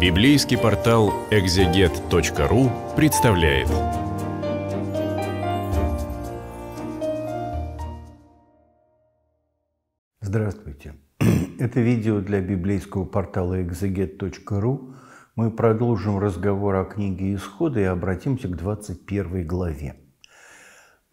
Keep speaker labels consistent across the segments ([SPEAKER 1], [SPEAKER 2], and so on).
[SPEAKER 1] Библейский портал экзегет.ру представляет. Здравствуйте. Это видео для библейского портала экзегет.ру. Мы продолжим разговор о книге Исхода и обратимся к 21 главе.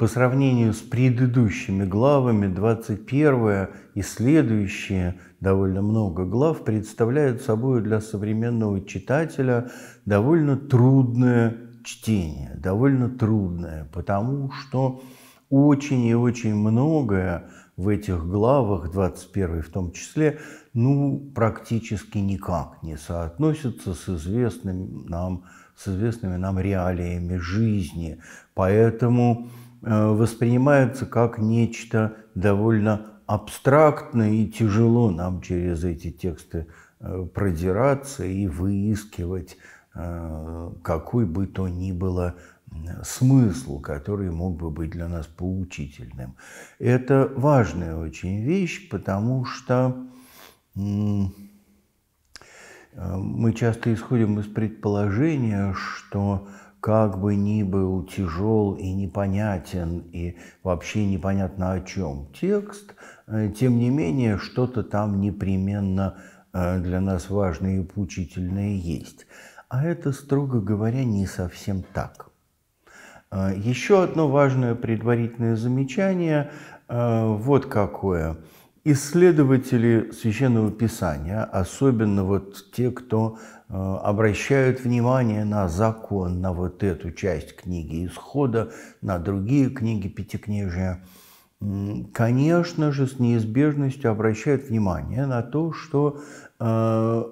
[SPEAKER 1] По сравнению с предыдущими главами, 21 и следующие довольно много глав представляют собой для современного читателя довольно трудное чтение, довольно трудное, потому что очень и очень многое в этих главах, 21 в том числе, ну, практически никак не соотносится с, известными нам, с известными нам реалиями жизни. Поэтому Э, воспринимается как нечто довольно абстрактное и тяжело нам через эти тексты э, продираться и выискивать э, какой бы то ни было смысл, который мог бы быть для нас поучительным. Это важная очень вещь, потому что мы часто исходим из предположения, что как бы ни был тяжел и непонятен, и вообще непонятно о чем текст, э, тем не менее что-то там непременно э, для нас важное и поучительное есть. А это, строго говоря, не совсем так. Э, Еще одно важное предварительное замечание, вот какое. Исследователи священного писания, особенно вот те, кто Э, обращают внимание на закон, на вот эту часть книги Исхода, на другие книги Пятикнижия, конечно же, с неизбежностью обращают внимание на то, что э,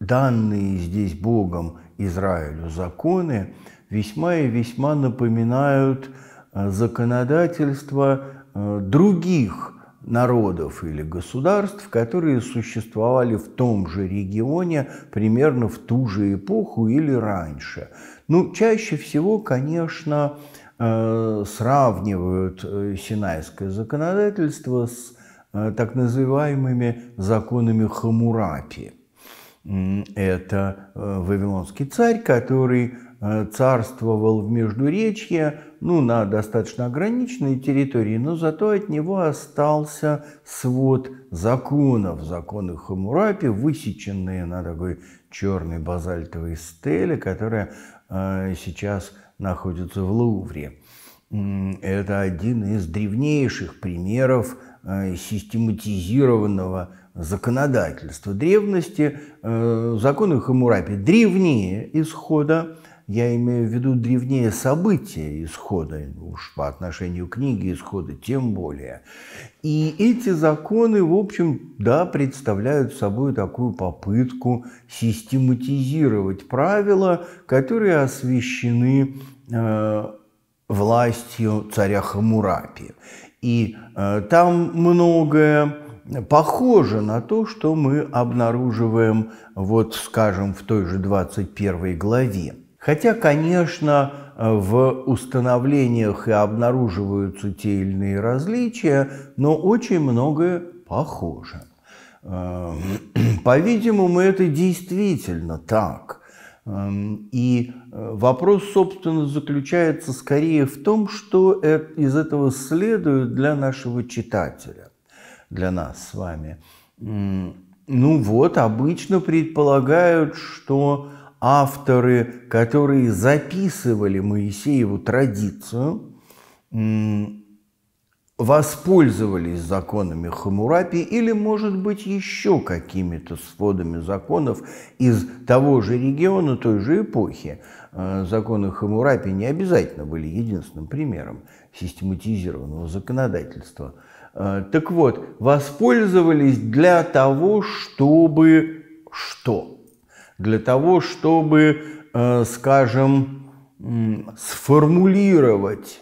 [SPEAKER 1] данные здесь Богом Израилю законы весьма и весьма напоминают э, законодательство других народов или государств, которые существовали в том же регионе примерно в ту же эпоху или раньше. Ну, чаще всего, конечно, э, сравнивают э, синайское законодательство с э, так называемыми законами Хамурапи. Это вавилонский царь, который Э, царствовал в Междуречье, ну, на достаточно ограниченной территории, но зато от него остался свод законов, законы Хамурапи, высеченные на такой черной базальтовой стеле, которая э, сейчас находится в Лувре. Это один из древнейших примеров э, систематизированного законодательства древности. Законы Хамурапи древнее исхода я имею в виду древнее событие исхода, уж по отношению к книге исхода тем более. И эти законы, в общем, да, представляют собой такую попытку систематизировать правила, которые освещены э, властью царя Хамурапи. И э, там многое похоже на то, что мы обнаруживаем, вот, скажем, в той же 21 главе. Хотя, конечно, э, в установлениях и обнаруживаются те или иные различия, но очень многое похоже. Эм, по-видимому, это действительно так. Эм, и э, вопрос, собственно, заключается скорее в том, что из этого следует для нашего читателя, для нас с вами. Ну вот, обычно предполагают, что авторы, которые записывали Моисееву традицию, воспользовались законами Хамурапи или, может быть, еще какими-то сводами законов из того же региона, той же эпохи. Э, законы Хамурапи не обязательно были единственным примером систематизированного законодательства. Э, так вот, воспользовались для того, чтобы что? для того, чтобы, э, скажем, сформулировать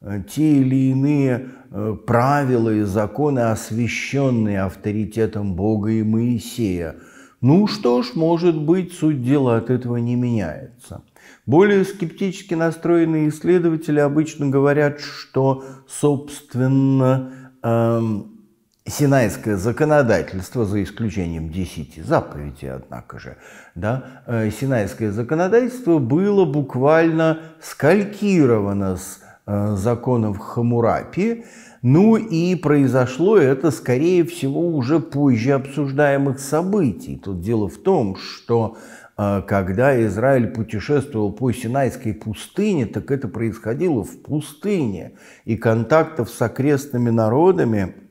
[SPEAKER 1] э, те или иные э, правила и законы, освященные авторитетом Бога и Моисея. Ну что ж, может быть, суть дела от этого не меняется. Более скептически настроенные исследователи обычно говорят, что, собственно, эм, Синайское законодательство, за исключением десяти заповедей, однако же, да, э, Синайское законодательство было буквально скалькировано с э, законов Хамурапи, ну и произошло это, скорее всего, уже позже обсуждаемых событий. Тут дело в том, что э, когда Израиль путешествовал по Синайской пустыне, так это происходило в пустыне, и контактов с окрестными народами –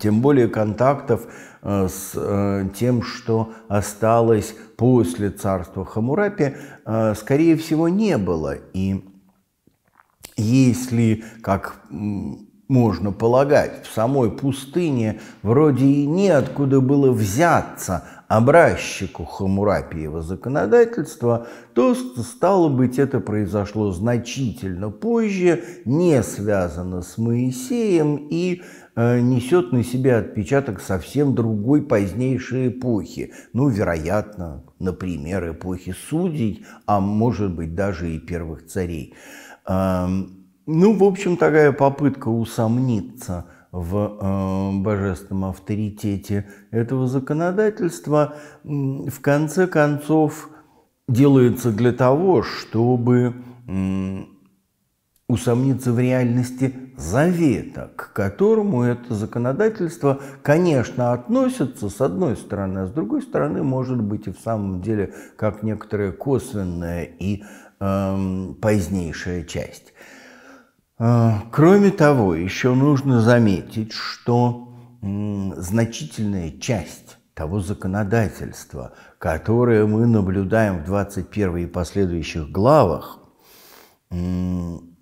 [SPEAKER 1] тем более контактов э, с э, тем, что осталось после царства Хамурапи, э, скорее всего, не было. И если, как можно полагать, в самой пустыне вроде и неоткуда было взяться образчику Хамурапиева законодательства, то, стало быть, это произошло значительно позже, не связано с Моисеем и Э, несет на себя отпечаток совсем другой позднейшей эпохи. Ну, вероятно, например, эпохи судей, а может быть даже и первых царей. Эм, ну, в общем, такая попытка усомниться в э, божественном авторитете этого законодательства в конце концов делается для того, чтобы усомниться в реальности Завета, к которому это законодательство, конечно, относится с одной стороны, а с другой стороны, может быть, и в самом деле, как некоторая косвенная и эм, позднейшая часть. Э, кроме того, еще нужно заметить, что значительная часть того законодательства, которое мы наблюдаем в 21 и последующих главах,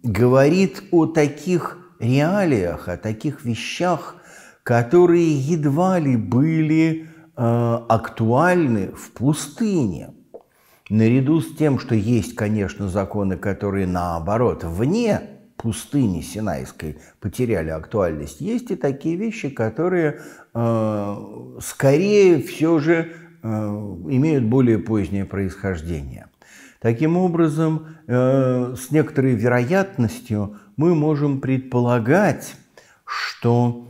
[SPEAKER 1] говорит о таких реалиях, о таких вещах, которые едва ли были э, актуальны в пустыне. Наряду с тем, что есть, конечно, законы, которые наоборот вне пустыни Синайской потеряли актуальность, есть и такие вещи, которые э, скорее все же э, имеют более позднее происхождение. Таким образом, э, с некоторой вероятностью мы можем предполагать, что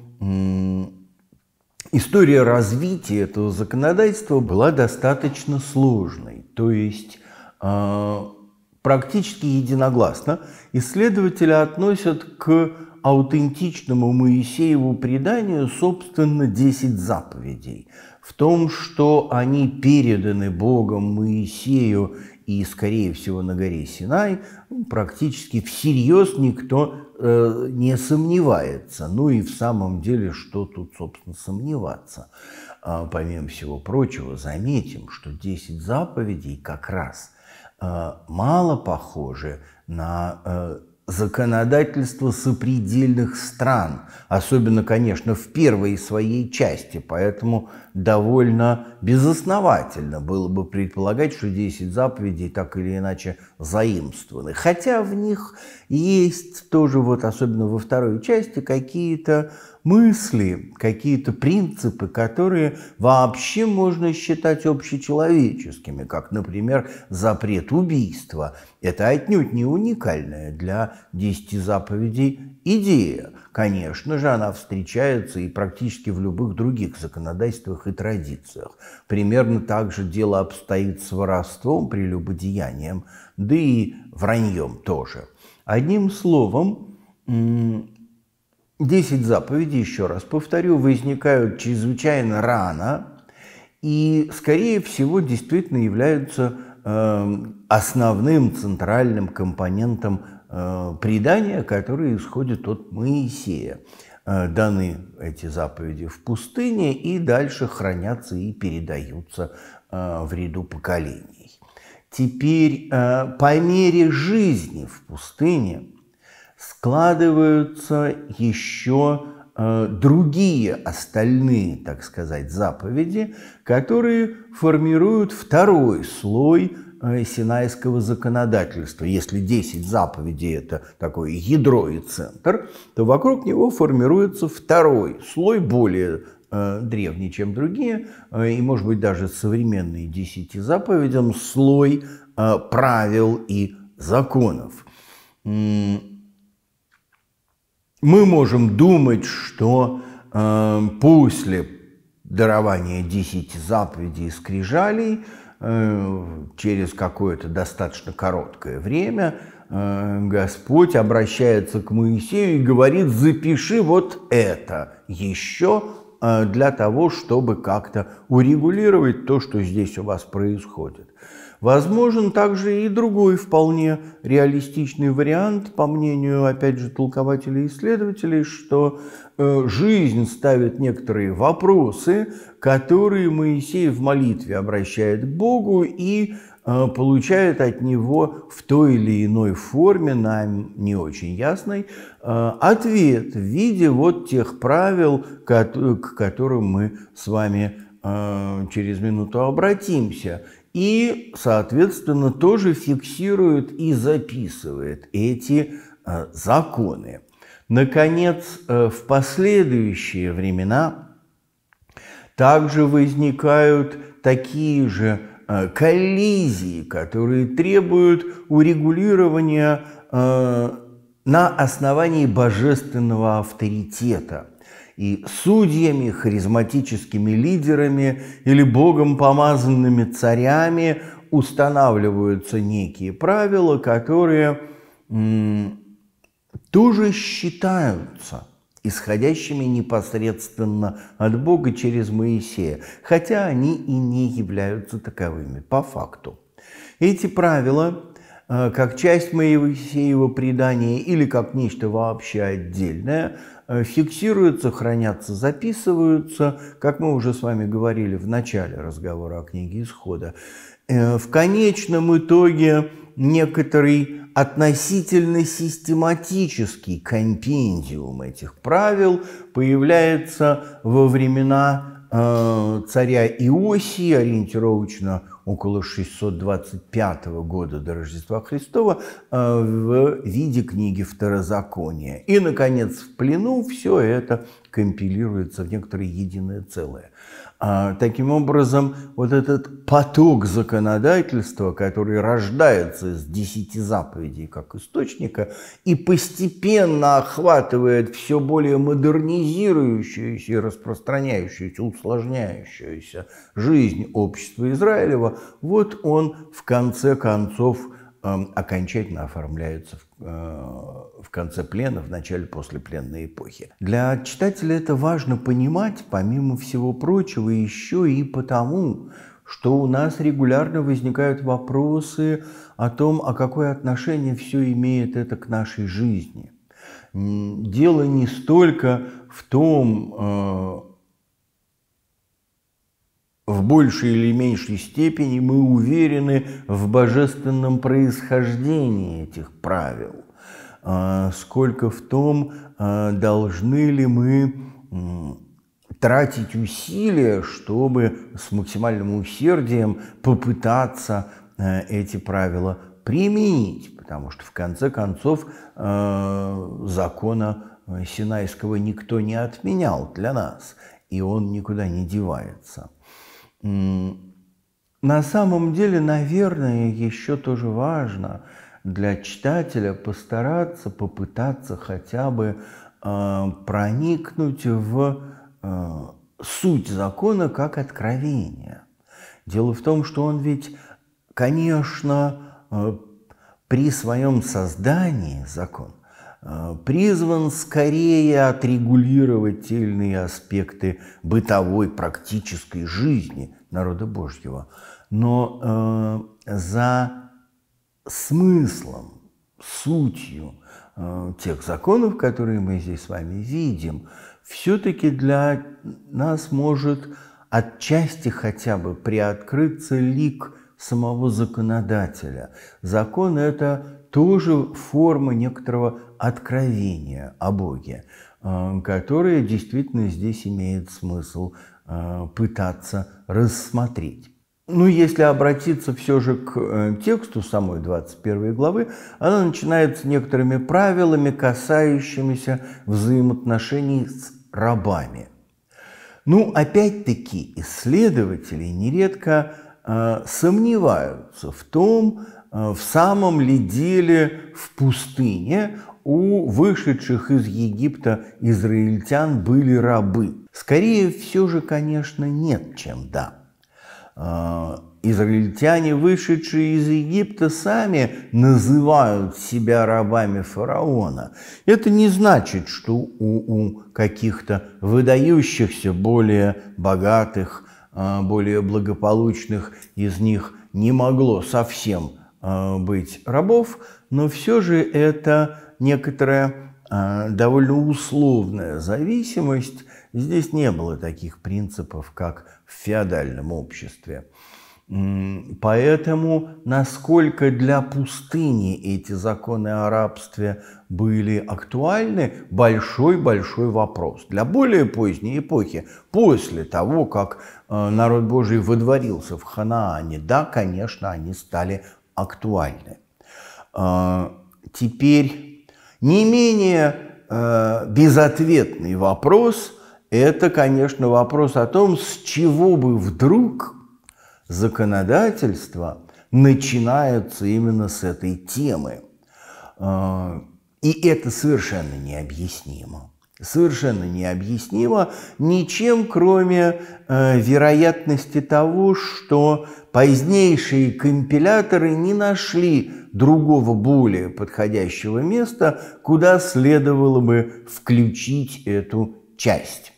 [SPEAKER 1] история развития этого законодательства была достаточно сложной. То есть а, практически единогласно исследователи относят к аутентичному Моисееву преданию, собственно, 10 заповедей. В том, что они переданы Богом Моисею и, скорее всего, на горе Синай практически всерьез никто э, не сомневается. Ну и в самом деле, что тут, собственно, сомневаться? А, помимо всего прочего, заметим, что 10 заповедей как раз э, мало похожи на э, законодательство сопредельных стран, особенно, конечно, в первой своей части, поэтому довольно безосновательно было бы предполагать, что 10 заповедей так или иначе заимствованы. Хотя в них есть тоже, вот особенно во второй части, какие-то мысли, какие-то принципы, которые вообще можно считать общечеловеческими, как, например, запрет убийства. Это отнюдь не уникальная для десяти заповедей идея. Конечно же, она встречается и практически в любых других законодательствах и традициях. Примерно так же дело обстоит с воровством, прелюбодеянием, да и враньем тоже. Одним словом, Десять заповедей, еще раз повторю, возникают чрезвычайно рано и, скорее всего, действительно являются эм, основным центральным компонентом э, предания, которое исходит от Моисея. Э, даны эти заповеди в пустыне и дальше хранятся и передаются э, в ряду поколений. Теперь э, по мере жизни в пустыне – складываются еще э, другие остальные, так сказать, заповеди, которые формируют второй слой э, синайского законодательства. Если 10 заповедей – это такое ядро и центр, то вокруг него формируется второй слой, более э, древний, чем другие, и, может быть, даже современные десяти заповедям, слой правил и законов. Мы можем думать, что э, после дарования десяти заповедей и скрижалей э, через какое-то достаточно короткое время э, Господь обращается к Моисею и говорит, запиши вот это еще э, для того, чтобы как-то урегулировать то, что здесь у вас происходит. Возможен также и другой вполне реалистичный вариант, по мнению, опять же, толкователей и исследователей, что э, жизнь ставит некоторые вопросы, которые Моисей в молитве обращает к Богу и э, получает от него в той или иной форме, нам не очень ясной, э, ответ в виде вот тех правил, к которым мы с вами через минуту обратимся и, соответственно, тоже фиксирует и записывает эти э, законы. Наконец, э, в последующие времена также возникают такие же э, коллизии, которые требуют урегулирования на основании божественного авторитета – и судьями, харизматическими лидерами или богом помазанными царями устанавливаются некие правила, которые тоже считаются исходящими непосредственно от Бога через Моисея, хотя они и не являются таковыми по факту. Эти правила, э, как часть Моисеева предания или как нечто вообще отдельное, Э, фиксируются, хранятся, записываются, как мы уже с вами говорили в начале разговора о книге Исхода. Э, в конечном итоге некоторый относительно систематический компендиум этих правил появляется во времена э, царя Иосии, ориентировочно около 625 года до Рождества Христова э, в виде книги Второзакония. И, наконец, в плену все это компилируется в некоторое единое целое. А, таким образом, вот этот поток законодательства, который рождается из десяти заповедей как источника и постепенно охватывает все более модернизирующуюся и распространяющуюся, усложняющуюся жизнь общества Израилева, вот он в конце концов – Эм, окончательно оформляются в, э, в конце плена, в начале послепленной эпохи. Для читателя это важно понимать, помимо всего прочего, еще и потому, что у нас регулярно возникают вопросы о том, а какое отношение все имеет это к нашей жизни. Дело не столько в том, э, в большей или меньшей степени мы уверены в божественном происхождении этих правил, а, сколько в том, а, должны ли мы тратить усилия, чтобы с максимальным усердием попытаться э, эти правила применить, потому что в конце концов э, закона э, Синайского никто не отменял для нас, и он никуда не девается. На самом деле, наверное, еще тоже важно для читателя постараться, попытаться хотя бы э, проникнуть в э, суть закона как откровение. Дело в том, что он ведь, конечно, э, при своем создании закон Э, призван скорее отрегулировать те или иные аспекты бытовой практической жизни народа Божьего. Но э, за смыслом, сутью э, тех законов, которые мы здесь с вами видим, все-таки для нас может отчасти хотя бы приоткрыться лик самого законодателя. Закон – это тоже форма некоторого откровения о Боге, э, которое действительно здесь имеет смысл э, пытаться рассмотреть. Ну, если обратиться все же к э, тексту самой 21 главы, она начинается некоторыми правилами, касающимися взаимоотношений с рабами. Ну, опять-таки, исследователи нередко э, сомневаются в том, Э, в самом ли деле в пустыне у вышедших из Египта израильтян были рабы? Скорее все же, конечно, нет, чем да. Э, израильтяне, вышедшие из Египта, сами называют себя рабами фараона. Это не значит, что у, у каких-то выдающихся, более богатых, э, более благополучных из них не могло совсем Э, быть рабов, но все же это некоторая э, довольно условная зависимость. Здесь не было таких принципов, как в феодальном обществе. Поэтому, насколько для пустыни эти законы о рабстве были актуальны, большой-большой вопрос. Для более поздней эпохи, после того, как э, народ Божий водворился в Ханаане, да, конечно, они стали актуальны. А, теперь не менее э, безответный вопрос – это, конечно, вопрос о том, с чего бы вдруг законодательство начинается именно с этой темы. А, и это совершенно необъяснимо совершенно необъяснимо ничем, кроме э, вероятности того, что позднейшие компиляторы не нашли другого более подходящего места, куда следовало бы включить эту часть.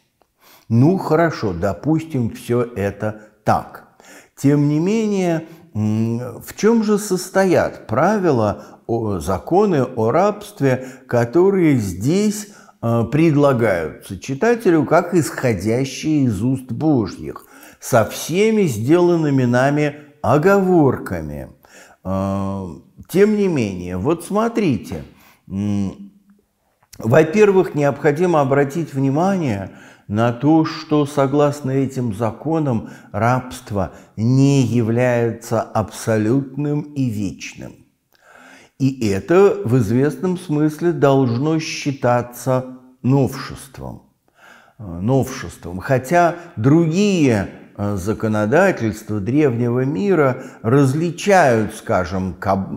[SPEAKER 1] Ну хорошо, допустим, все это так. Тем не менее, в чем же состоят правила, законы о рабстве, которые здесь Э, предлагаются читателю как исходящие из уст Божьих, со всеми сделанными нами оговорками. Э, тем не менее, вот смотрите, во-первых, необходимо обратить внимание на то, что согласно этим законам рабство не является абсолютным и вечным. И это в известном смысле должно считаться новшеством. Э, новшеством. Хотя другие э, законодательства древнего мира различают, скажем, каб...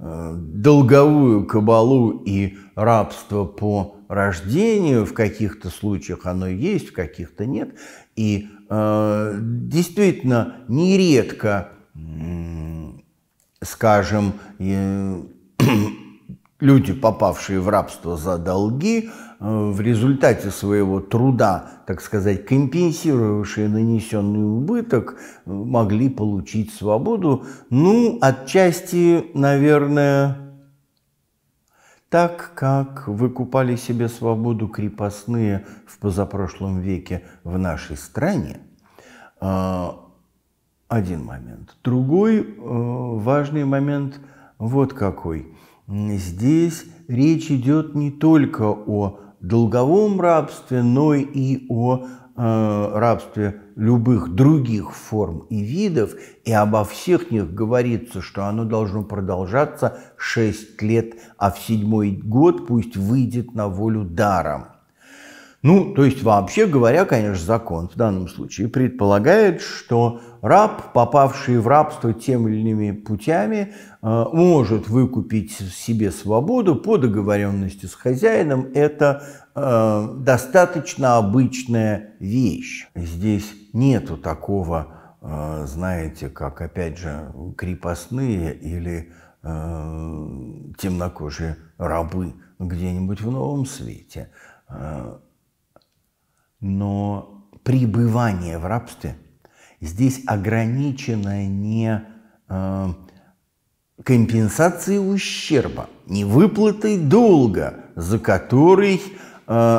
[SPEAKER 1] Э, долговую кабалу и рабство по рождению. В каких-то случаях оно есть, в каких-то нет. И э, действительно нередко э, скажем, люди, попавшие в рабство за долги, э, в результате своего труда, так сказать, компенсировавшие нанесенный убыток, э, могли получить свободу. Ну, отчасти, наверное, так как выкупали себе свободу крепостные в позапрошлом веке в нашей стране, э, один момент. Другой э, важный момент вот какой. Здесь речь идет не только о долговом рабстве, но и о э, рабстве любых других форм и видов, и обо всех них говорится, что оно должно продолжаться 6 лет, а в седьмой год пусть выйдет на волю даром. Ну, то есть вообще говоря, конечно, закон в данном случае предполагает, что раб, попавший в рабство тем или иными путями, э, может выкупить себе свободу по договоренности с хозяином. Это э, достаточно обычная вещь. Здесь нету такого, э, знаете, как, опять же, крепостные или темнокожие рабы где-нибудь в новом свете. Но пребывание в рабстве – Здесь ограничено не э, компенсацией ущерба, не выплатой долга, за который э,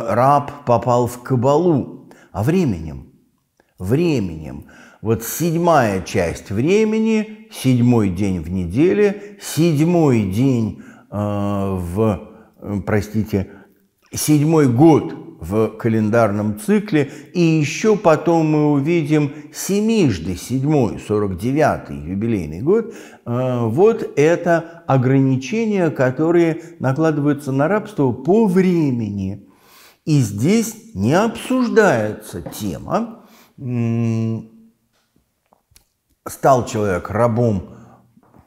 [SPEAKER 1] раб попал в кабалу, а временем. Временем. Вот седьмая часть времени, седьмой день в неделе, седьмой день э, в, э, простите, седьмой год в календарном цикле, и еще потом мы увидим семижды, седьмой, сорок девятый юбилейный год. А, вот это ограничения, которые накладываются на рабство по времени. И здесь не обсуждается тема, стал человек рабом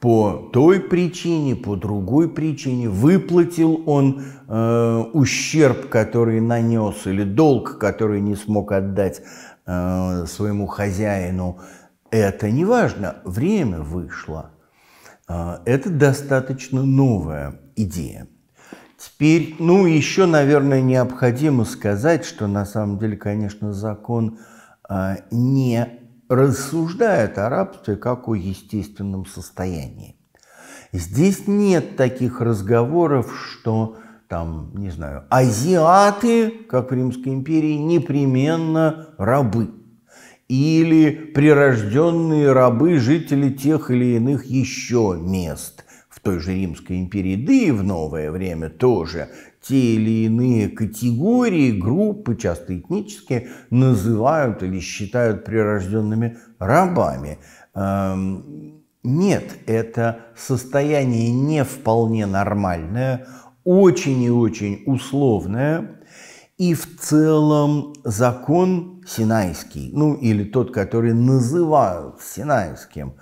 [SPEAKER 1] по той причине, по другой причине, выплатил он э, ущерб, который нанес, или долг, который не смог отдать э, своему хозяину, это не важно, время вышло. Э, это достаточно новая идея. Теперь, ну, еще, наверное, необходимо сказать, что на самом деле, конечно, закон э, не рассуждает о рабстве как о естественном состоянии. Здесь нет таких разговоров, что там, не знаю, азиаты, как в Римской империи, непременно рабы или прирожденные рабы жители тех или иных еще мест в той же Римской империи, да и в новое время тоже те или иные категории, группы, часто этнические, называют или считают прирожденными рабами. Эм, нет, это состояние не вполне нормальное, очень и очень условное, и в целом закон синайский, ну или тот, который называют синайским,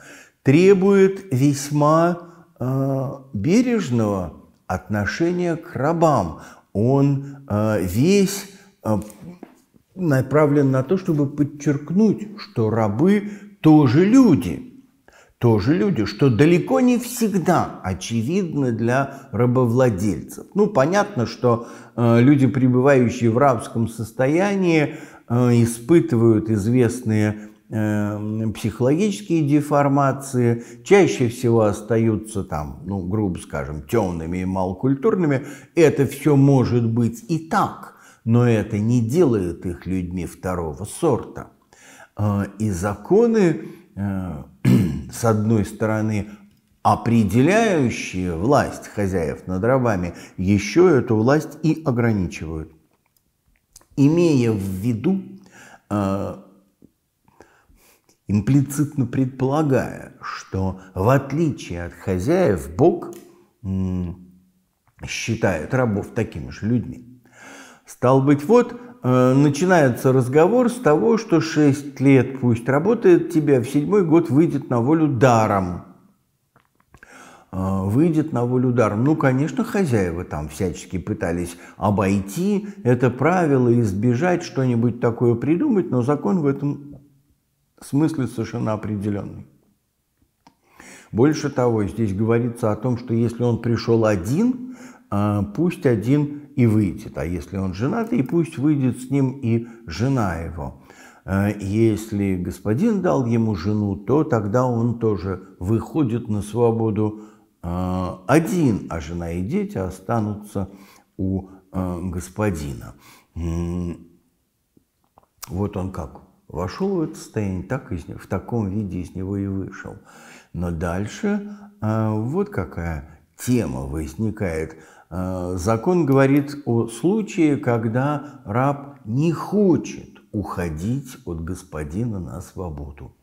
[SPEAKER 1] требует весьма э, бережного отношение к рабам. Он э, весь э, направлен на то, чтобы подчеркнуть, что рабы тоже люди, тоже люди, что далеко не всегда очевидно для рабовладельцев. Ну, понятно, что э, люди, пребывающие в рабском состоянии, испытывают известные Эм, психологические деформации чаще всего остаются там, ну, грубо скажем, темными и малокультурными. Это все может быть и так, но это не делает их людьми второго сорта. Э, и законы, э, с одной стороны, определяющие власть хозяев над рабами, еще эту власть и ограничивают. Имея в виду э, имплицитно предполагая, что в отличие от хозяев Бог считает рабов такими же людьми. Стал быть, вот э, начинается разговор с того, что шесть лет пусть работает тебя, в седьмой год выйдет на волю даром. Э, выйдет на волю даром. Ну, конечно, хозяева там всячески пытались обойти это правило, избежать, что-нибудь такое придумать, но закон в этом смысле совершенно определенный. Больше того, здесь говорится о том, что если он пришел один, а, пусть один и выйдет, а если он женат, и пусть выйдет с ним и жена его. А, если господин дал ему жену, то тогда он тоже выходит на свободу а, один, а жена и дети останутся у господина. Вот он как вошел в это состояние, так из, в таком виде из него и вышел. Но дальше э, вот какая тема возникает. Э, закон говорит о случае, когда раб не хочет уходить от господина на свободу.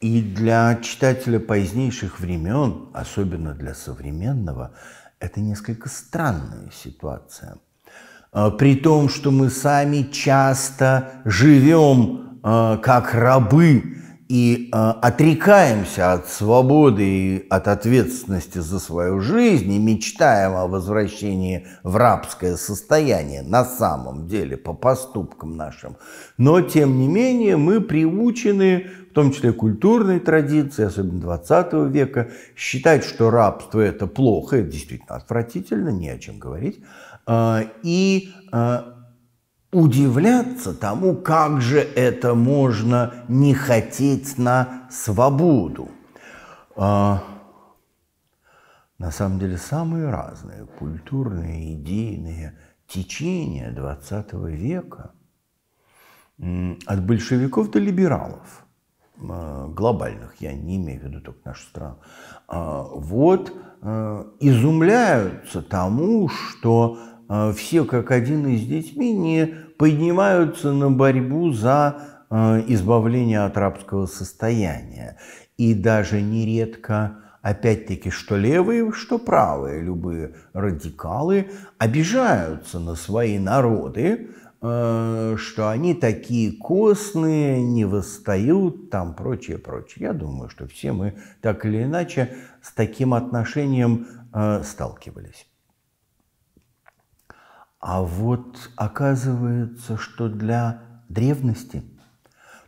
[SPEAKER 1] И для читателя позднейших времен, особенно для современного, это несколько странная ситуация – а, при том, что мы сами часто живем а, как рабы и а, отрекаемся от свободы и от ответственности за свою жизнь и мечтаем о возвращении в рабское состояние на самом деле по поступкам нашим. Но, тем не менее, мы приучены в том числе культурной традиции, особенно 20 века, считать, что рабство – это плохо, это действительно отвратительно, не о чем говорить, Э, и э, удивляться тому, как же это можно не хотеть на свободу. Э, на самом деле самые разные культурные, идейные течения XX века, от большевиков до либералов, глобальных, я не имею в виду только нашу страну, вот изумляются тому, что а все как один из детьми не поднимаются на борьбу за э, избавление от рабского состояния. И даже нередко, опять-таки, что левые, что правые, любые радикалы обижаются на свои народы, э, что они такие костные, не восстают, там прочее, прочее. Я думаю, что все мы так или иначе с таким отношением э, сталкивались. А вот оказывается, что для древности,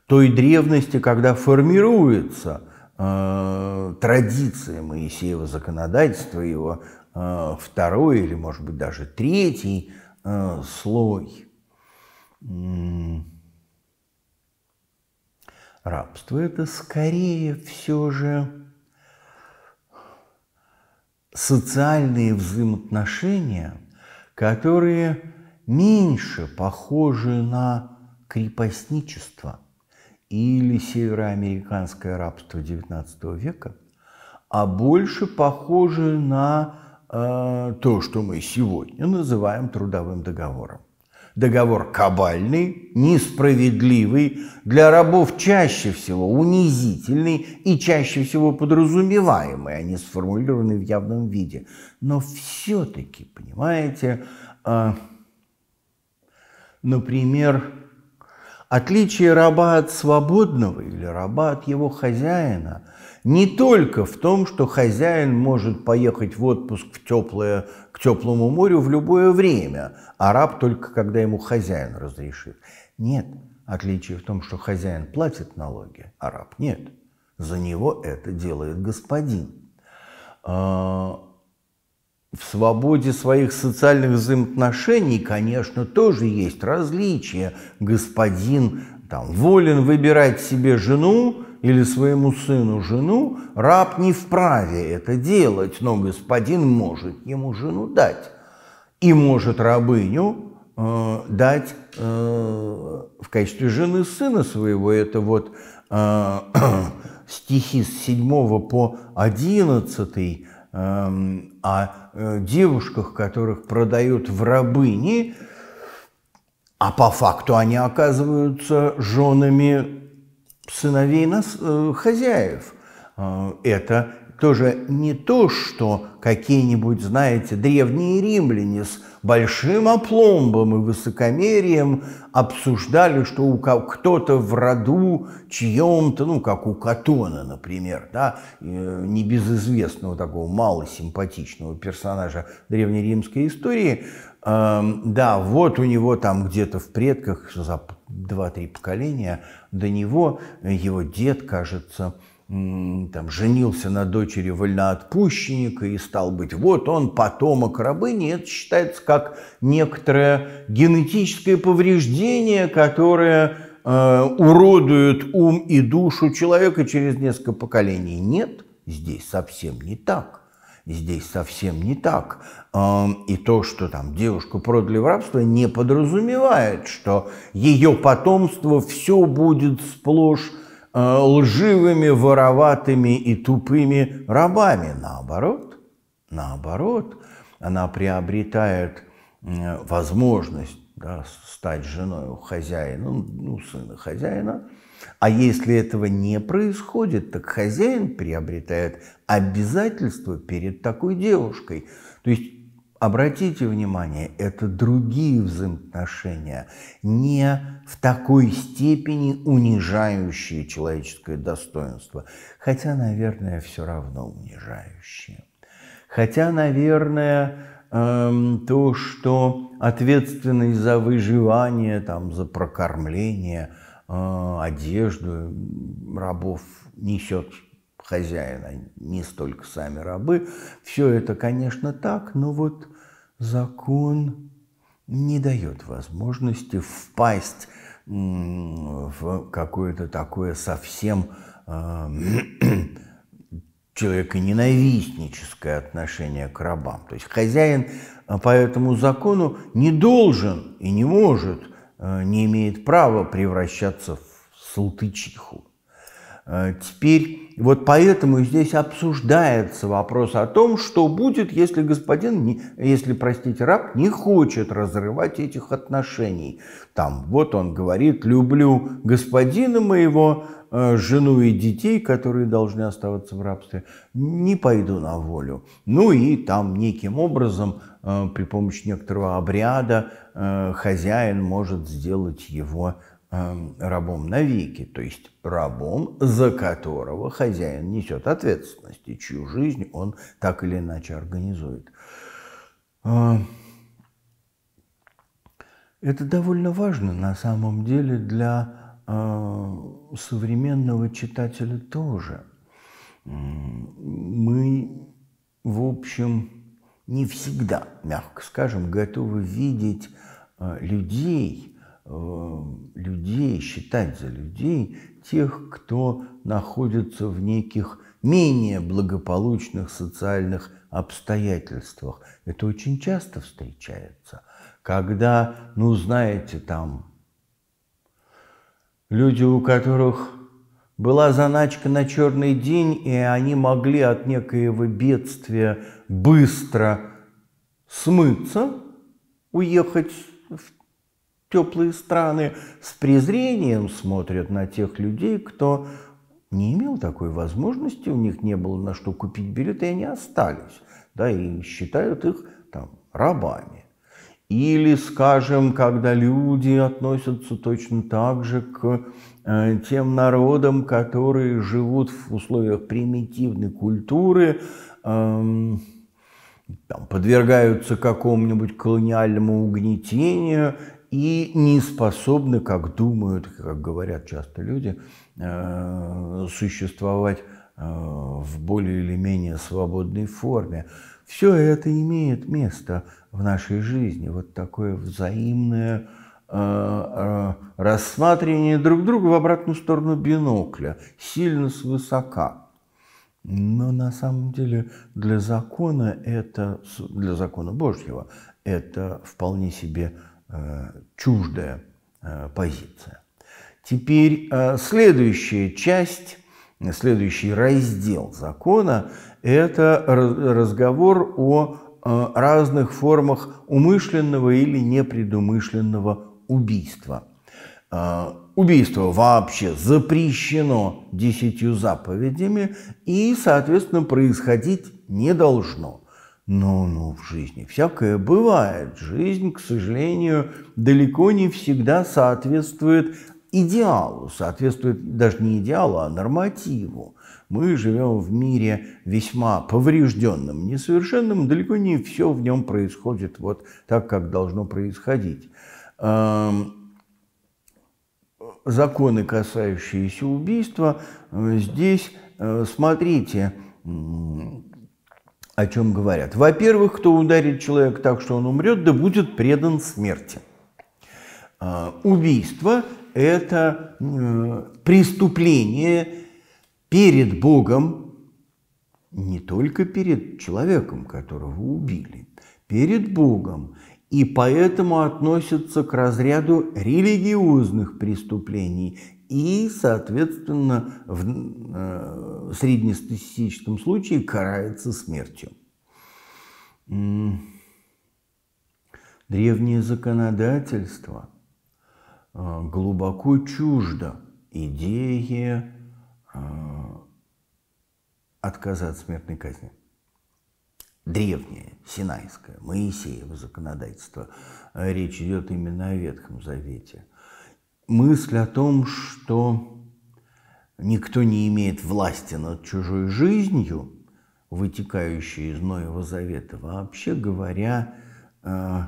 [SPEAKER 1] той древности, когда формируется э, традиция Моисеева законодательства, его э, второй или, может быть, даже третий э, слой рабство, это скорее все же социальные взаимоотношения – которые меньше похожи на крепостничество или североамериканское рабство XIX века, а больше похожи на э, то, что мы сегодня называем трудовым договором. Договор кабальный, несправедливый, для рабов чаще всего унизительный и чаще всего подразумеваемый, а не сформулированный в явном виде. Но все-таки, понимаете, э, например, отличие раба от свободного или раба от его хозяина – не только в том, что хозяин может поехать в отпуск в теплое теплому морю в любое время, а раб только когда ему хозяин разрешит. Нет, отличие в том, что хозяин платит налоги, а раб нет. За него это делает господин. А, в свободе своих социальных взаимоотношений, конечно, тоже есть различия. Господин там, волен выбирать себе жену, или своему сыну жену, раб не вправе это делать, но господин может ему жену дать. И может рабыню э, дать э, в качестве жены сына своего. Это вот э, стихи с 7 по 11 эм, э, о девушках, которых продают в рабыни, а по факту они оказываются женами сыновей нас, э, хозяев. Э, это тоже не то, что какие-нибудь, знаете, древние римляне с большим опломбом и высокомерием обсуждали, что у кто-то в роду чьем-то, ну, как у Катона, например, да, э, небезызвестного такого малосимпатичного персонажа древнеримской истории, эм, да, вот у него там где-то в предках два-три поколения до него, его дед, кажется, там, женился на дочери вольноотпущенника и стал быть, вот он потомок рабыни, это считается как некоторое генетическое повреждение, которое э, уродует ум и душу человека через несколько поколений. Нет, здесь совсем не так. Здесь совсем не так. И то, что там девушку продали в рабство, не подразумевает, что ее потомство все будет сплошь э, лживыми, вороватыми и тупыми рабами. Наоборот, наоборот, она приобретает возможность да, стать женой у хозяина, ну, ну сына хозяина – а если этого не происходит, так хозяин приобретает обязательство перед такой девушкой. То есть Обратите внимание, это другие взаимоотношения, не в такой степени унижающие человеческое достоинство, хотя, наверное, все равно унижающие. Хотя, наверное, эм, то, что ответственность за выживание, там, за прокормление – Э, одежду рабов несет хозяин, а не столько сами рабы. Все это, конечно, так, но вот закон не дает возможности впасть в какое-то такое совсем эм, человеконенавистническое отношение к рабам. То есть хозяин э, по этому закону не должен и не может Э, не имеет права превращаться в салтычиху. Э, теперь вот поэтому здесь обсуждается вопрос о том, что будет, если господин, если, простите, раб не хочет разрывать этих отношений. Там вот он говорит, люблю господина моего, э, жену и детей, которые должны оставаться в рабстве, не пойду на волю. Ну и там неким образом э, при помощи некоторого обряда хозяин может сделать его Эм, рабом навеки, то есть рабом, за которого хозяин несет ответственность и чью жизнь он так или иначе организует. А, это довольно важно на самом деле для а, современного читателя тоже. Мы, в общем, не всегда, мягко скажем, готовы видеть а, людей – Э, людей, считать за людей тех, кто находится в неких менее благополучных социальных обстоятельствах. Это очень часто встречается, когда, ну, знаете, там люди, у которых была заначка на черный день, и они могли от некоего бедствия быстро смыться, уехать в теплые страны с презрением смотрят на тех людей, кто не имел такой возможности, у них не было на что купить билеты, и они остались, да, и считают их там рабами. Или, скажем, когда люди относятся точно так же к э, тем народам, которые живут в условиях примитивной культуры, э, там, подвергаются какому-нибудь колониальному угнетению и не способны, как думают, как говорят часто люди, э, существовать э, в более или менее свободной форме. Все это имеет место в нашей жизни, вот такое взаимное э, рассматривание друг друга в обратную сторону бинокля, сильно свысока. Но на самом деле для закона это, для закона Божьего, это вполне себе Э, чуждая э, позиция. Теперь э, следующая часть, следующий раздел закона – это разговор о разных формах умышленного или непредумышленного убийства. Убийство вообще запрещено десятью заповедями и, соответственно, происходить не должно. Ну, ну, в жизни всякое бывает. Жизнь, к сожалению, далеко не всегда соответствует идеалу, соответствует даже не идеалу, а нормативу. Мы живем в мире весьма поврежденным, несовершенным, далеко не все в нем происходит вот так, как должно происходить. Эм, законы, касающиеся убийства, э, здесь, э, смотрите, о чем говорят. Во-первых, кто ударит человека так, что он умрет, да будет предан смерти. А, убийство – это преступление перед Богом, не только перед человеком, которого убили, перед Богом. И поэтому относится к разряду религиозных преступлений, и, соответственно, в э, среднестатистическом случае карается смертью. Древнее законодательство э, глубоко чуждо идее э, отказа от смертной казни. Древнее, синайское, Моисеево законодательство. Речь идет именно о Ветхом Завете – мысль о том, что никто не имеет власти над чужой жизнью, вытекающая из нового Завета, вообще говоря, э,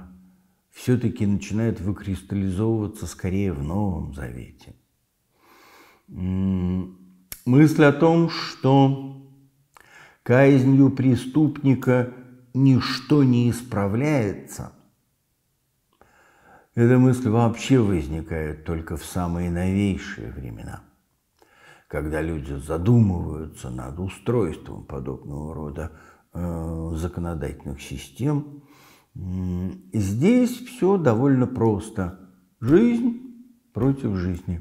[SPEAKER 1] все-таки начинает выкристаллизовываться скорее в Новом Завете. Мысль о том, что казнью преступника ничто не исправляется, эта мысль вообще возникает только в самые новейшие времена, когда люди задумываются над устройством подобного рода э, законодательных систем. Здесь все довольно просто. Жизнь против жизни.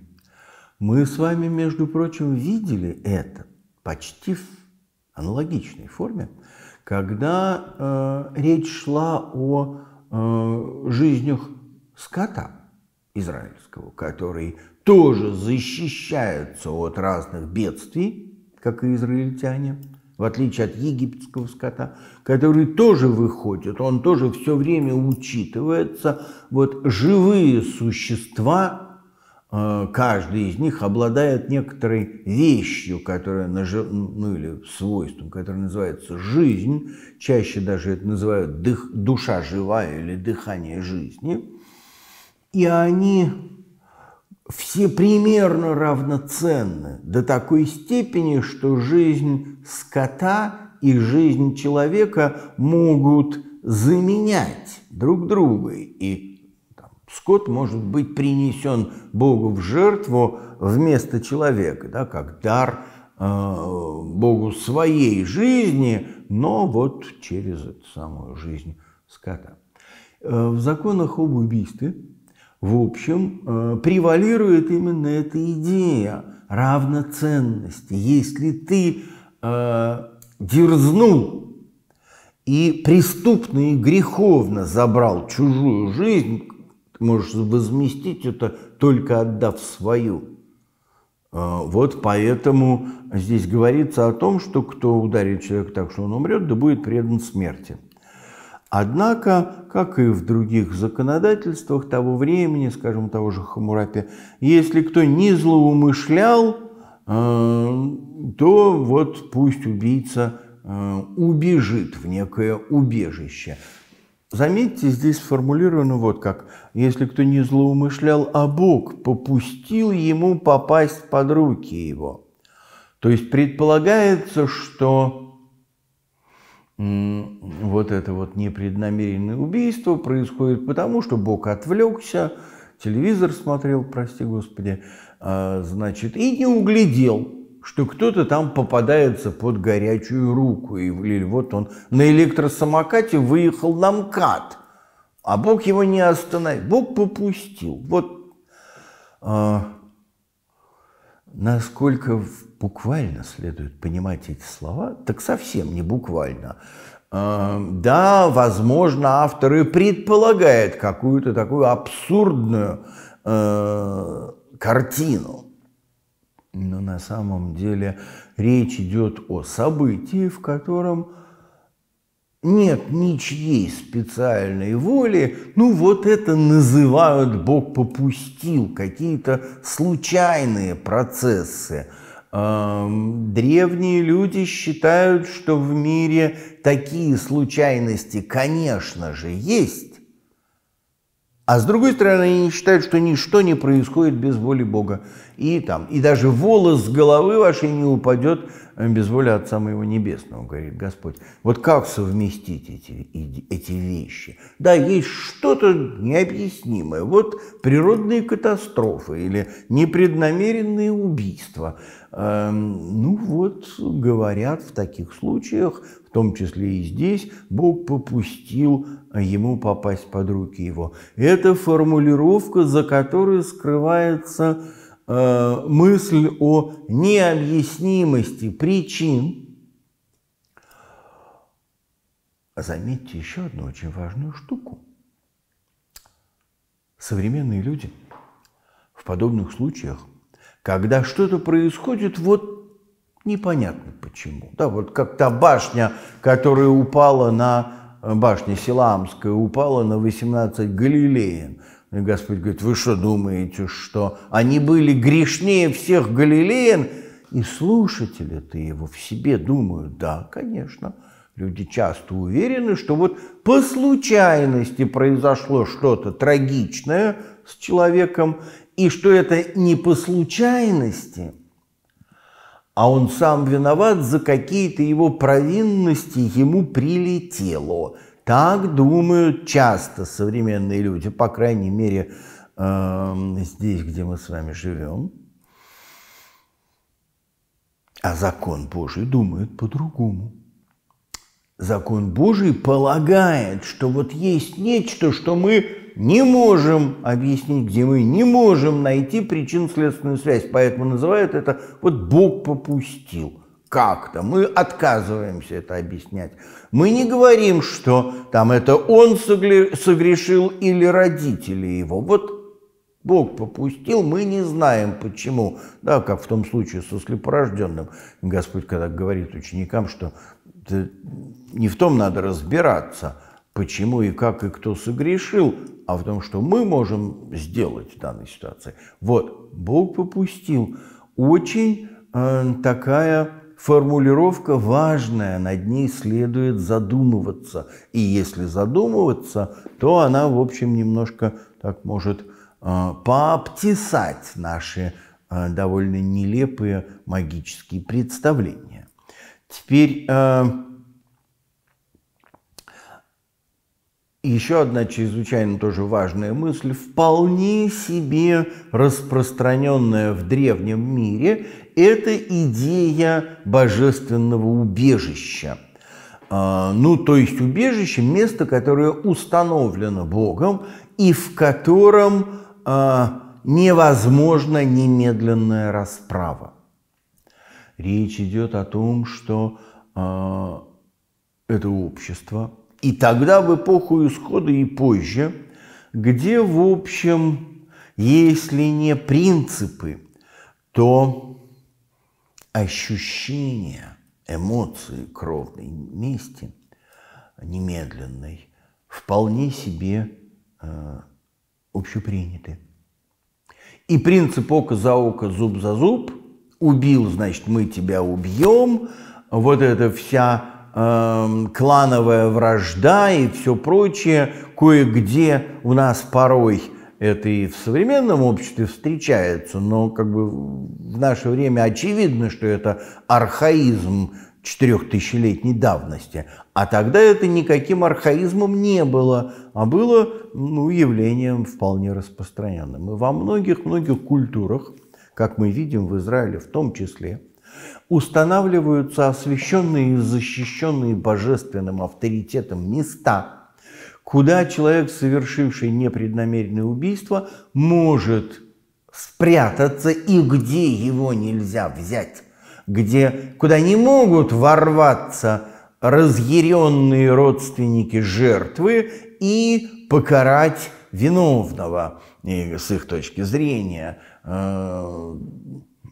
[SPEAKER 1] Мы с вами, между прочим, видели это почти в аналогичной форме, когда э, речь шла о э, жизнях скота израильского, которые тоже защищаются от разных бедствий, как и израильтяне, в отличие от египетского скота, который тоже выходит, он тоже все время учитывается. Вот живые существа, э, каждый из них обладает некоторой вещью, которая нажи... ну, или свойством, которое называется жизнь, чаще даже это называют душа живая или дыхание жизни – и они все примерно равноценны до такой степени, что жизнь скота и жизнь человека могут заменять друг друга. И там, скот может быть принесен Богу в жертву вместо человека, да, как дар э, Богу своей жизни, но вот через эту самую жизнь скота. Э, в законах об убийстве в общем, э, превалирует именно эта идея равноценности. Если ты э, дерзнул и преступно и греховно забрал чужую жизнь, ты можешь возместить это только отдав свою. Э, вот поэтому здесь говорится о том, что кто ударит человека так, что он умрет, да будет предан смерти. Однако, как и в других законодательствах того времени, скажем, того же Хамурапи, если кто не злоумышлял, э, то вот пусть убийца э, убежит в некое убежище. Заметьте, здесь сформулировано вот как. Если кто не злоумышлял, а Бог попустил ему попасть под руки его. То есть предполагается, что вот это вот непреднамеренное убийство происходит потому, что Бог отвлекся, телевизор смотрел, прости господи, а, значит, и не углядел, что кто-то там попадается под горячую руку. Или вот он на электросамокате выехал на МКАД, а Бог его не остановил. Бог попустил. Вот а, Насколько буквально следует понимать эти слова, так совсем не буквально. А, да, возможно, авторы предполагают какую-то такую абсурдную э, картину. Но на самом деле речь идет о событии, в котором нет ничьей специальной воли, ну вот это называют Бог попустил, какие-то случайные процессы. Древние люди считают, что в мире такие случайности, конечно же, есть. А с другой стороны, они считают, что ничто не происходит без воли Бога. И, там, и даже волос с головы вашей не упадет Э, без воли Отца моего Небесного, говорит Господь. Вот как совместить эти, эти вещи? Да, есть что-то необъяснимое. Вот природные катастрофы или непреднамеренные убийства. Эм, ну вот, говорят, в таких случаях, в том числе и здесь, Бог попустил э, ему попасть под руки его. Это формулировка, за которой скрывается Э, мысль о необъяснимости причин. Заметьте еще одну очень важную штуку. Современные люди в подобных случаях, когда что-то происходит, вот непонятно почему. Да, вот как та башня, которая упала на э, башня Силамская упала на 18 галилеян. И Господь говорит, вы что думаете, что они были грешнее всех галилеян? И слушатели-то его в себе думают, да, конечно, Люди часто уверены, что вот по случайности произошло что-то трагичное с человеком, и что это не по случайности, а он сам виноват за какие-то его провинности, ему прилетело – так думают часто современные люди, по крайней мере, э, здесь, где мы с вами живем. А закон Божий думает по-другому. Закон Божий полагает, что вот есть нечто, что мы не можем объяснить, где мы не можем найти причин-следственную связь. Поэтому называют это «вот Бог попустил». Как-то мы отказываемся это объяснять. Мы не говорим, что там это он согрешил или родители его. Вот Бог попустил, мы не знаем почему. Да, как в том случае со слепорожденным. Господь когда говорит ученикам, что не в том надо разбираться, почему и как и кто согрешил, а в том, что мы можем сделать в данной ситуации. Вот, Бог попустил. Очень э, такая формулировка важная, над ней следует задумываться. И если задумываться, то она, в общем, немножко так может а, пообтесать наши а, довольно нелепые магические представления. Теперь а, еще одна чрезвычайно тоже важная мысль, вполне себе распространенная в древнем мире, это идея божественного убежища. А, ну, то есть убежище – место, которое установлено Богом и в котором а, невозможна немедленная расправа. Речь идет о том, что а, это общество – и тогда в эпоху исхода и позже, где, в общем, если не принципы, то ощущения, эмоции кровной мести немедленной вполне себе э, общеприняты. И принцип око за око, зуб за зуб, убил, значит, мы тебя убьем, вот эта вся Эм, клановая вражда и все прочее, кое-где у нас порой это и в современном обществе встречается, но как бы в наше время очевидно, что это архаизм четырехтысячелетней давности. А тогда это никаким архаизмом не было, а было ну, явлением вполне распространенным. И во многих-многих культурах, как мы видим в Израиле в том числе, устанавливаются освященные и защищенные божественным авторитетом места, куда человек, совершивший непреднамеренное убийство, может спрятаться и где его нельзя взять, где, куда не могут ворваться разъяренные родственники жертвы и покарать виновного и с их точки зрения э,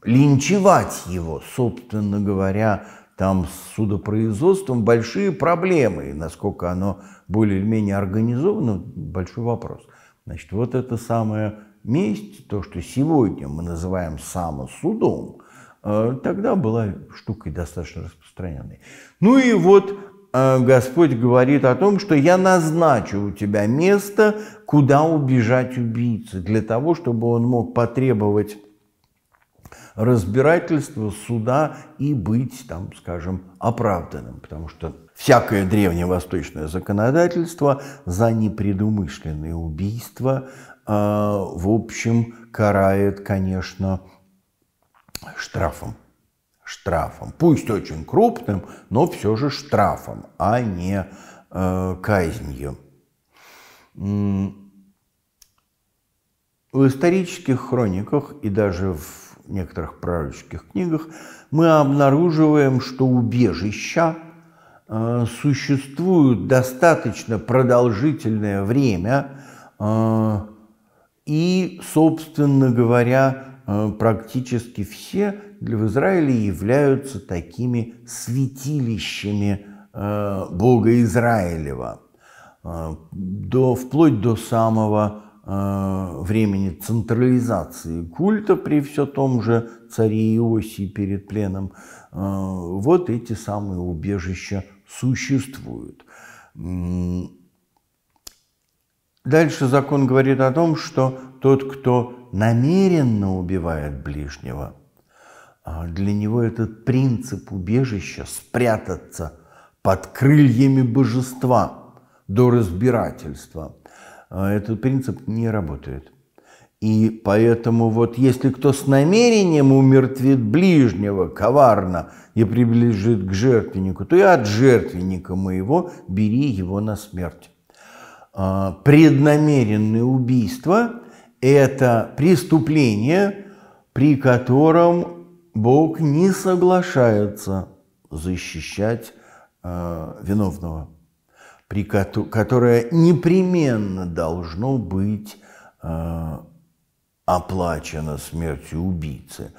[SPEAKER 1] линчевать его, собственно говоря, там с судопроизводством большие проблемы. И насколько оно более или менее организовано, большой вопрос. Значит, вот это самое месть, то, что сегодня мы называем самосудом, э, тогда была штукой достаточно распространенной. Ну и вот э, Господь говорит о том, что я назначу у тебя место, куда убежать убийцы, для того, чтобы он мог потребовать разбирательства, суда и быть, там, скажем, оправданным, потому что всякое древневосточное законодательство за непредумышленные убийства, э, в общем, карает, конечно, штрафом. Штрафом. Пусть очень крупным, но все же штрафом, а не э, казнью. В исторических хрониках и даже в некоторых пророческих книгах, мы обнаруживаем, что убежища э, существуют достаточно продолжительное время э, и, собственно говоря, э, практически все в Израиле являются такими святилищами Бога Израилева, до, вплоть до самого Э, времени централизации культа при все том же царе Иосии перед пленом, э, вот эти самые убежища существуют. Дальше закон говорит о том, что тот, кто намеренно убивает ближнего, а для него этот принцип убежища спрятаться под крыльями божества до разбирательства – а этот принцип не работает. И поэтому вот если кто с намерением умертвит ближнего коварно и приближит к жертвеннику, то и от жертвенника моего бери его на смерть. А, преднамеренное убийство – это преступление, при котором Бог не соглашается защищать а, виновного при, которое непременно должно быть э, оплачено смертью убийцы.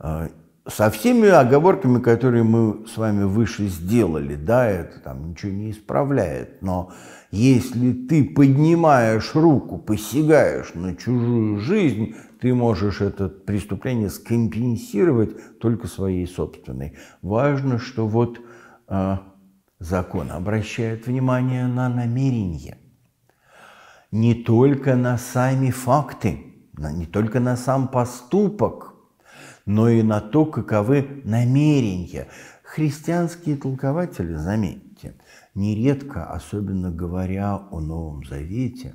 [SPEAKER 1] Э, со всеми оговорками, которые мы с вами выше сделали, да, это там ничего не исправляет, но если ты поднимаешь руку, посягаешь на чужую жизнь, ты можешь это преступление скомпенсировать только своей собственной. Важно, что вот э, закон обращает внимание на намерение, не только на сами факты, не только на сам поступок, но и на то, каковы намерения. Христианские толкователи, заметьте, нередко, особенно говоря о Новом Завете,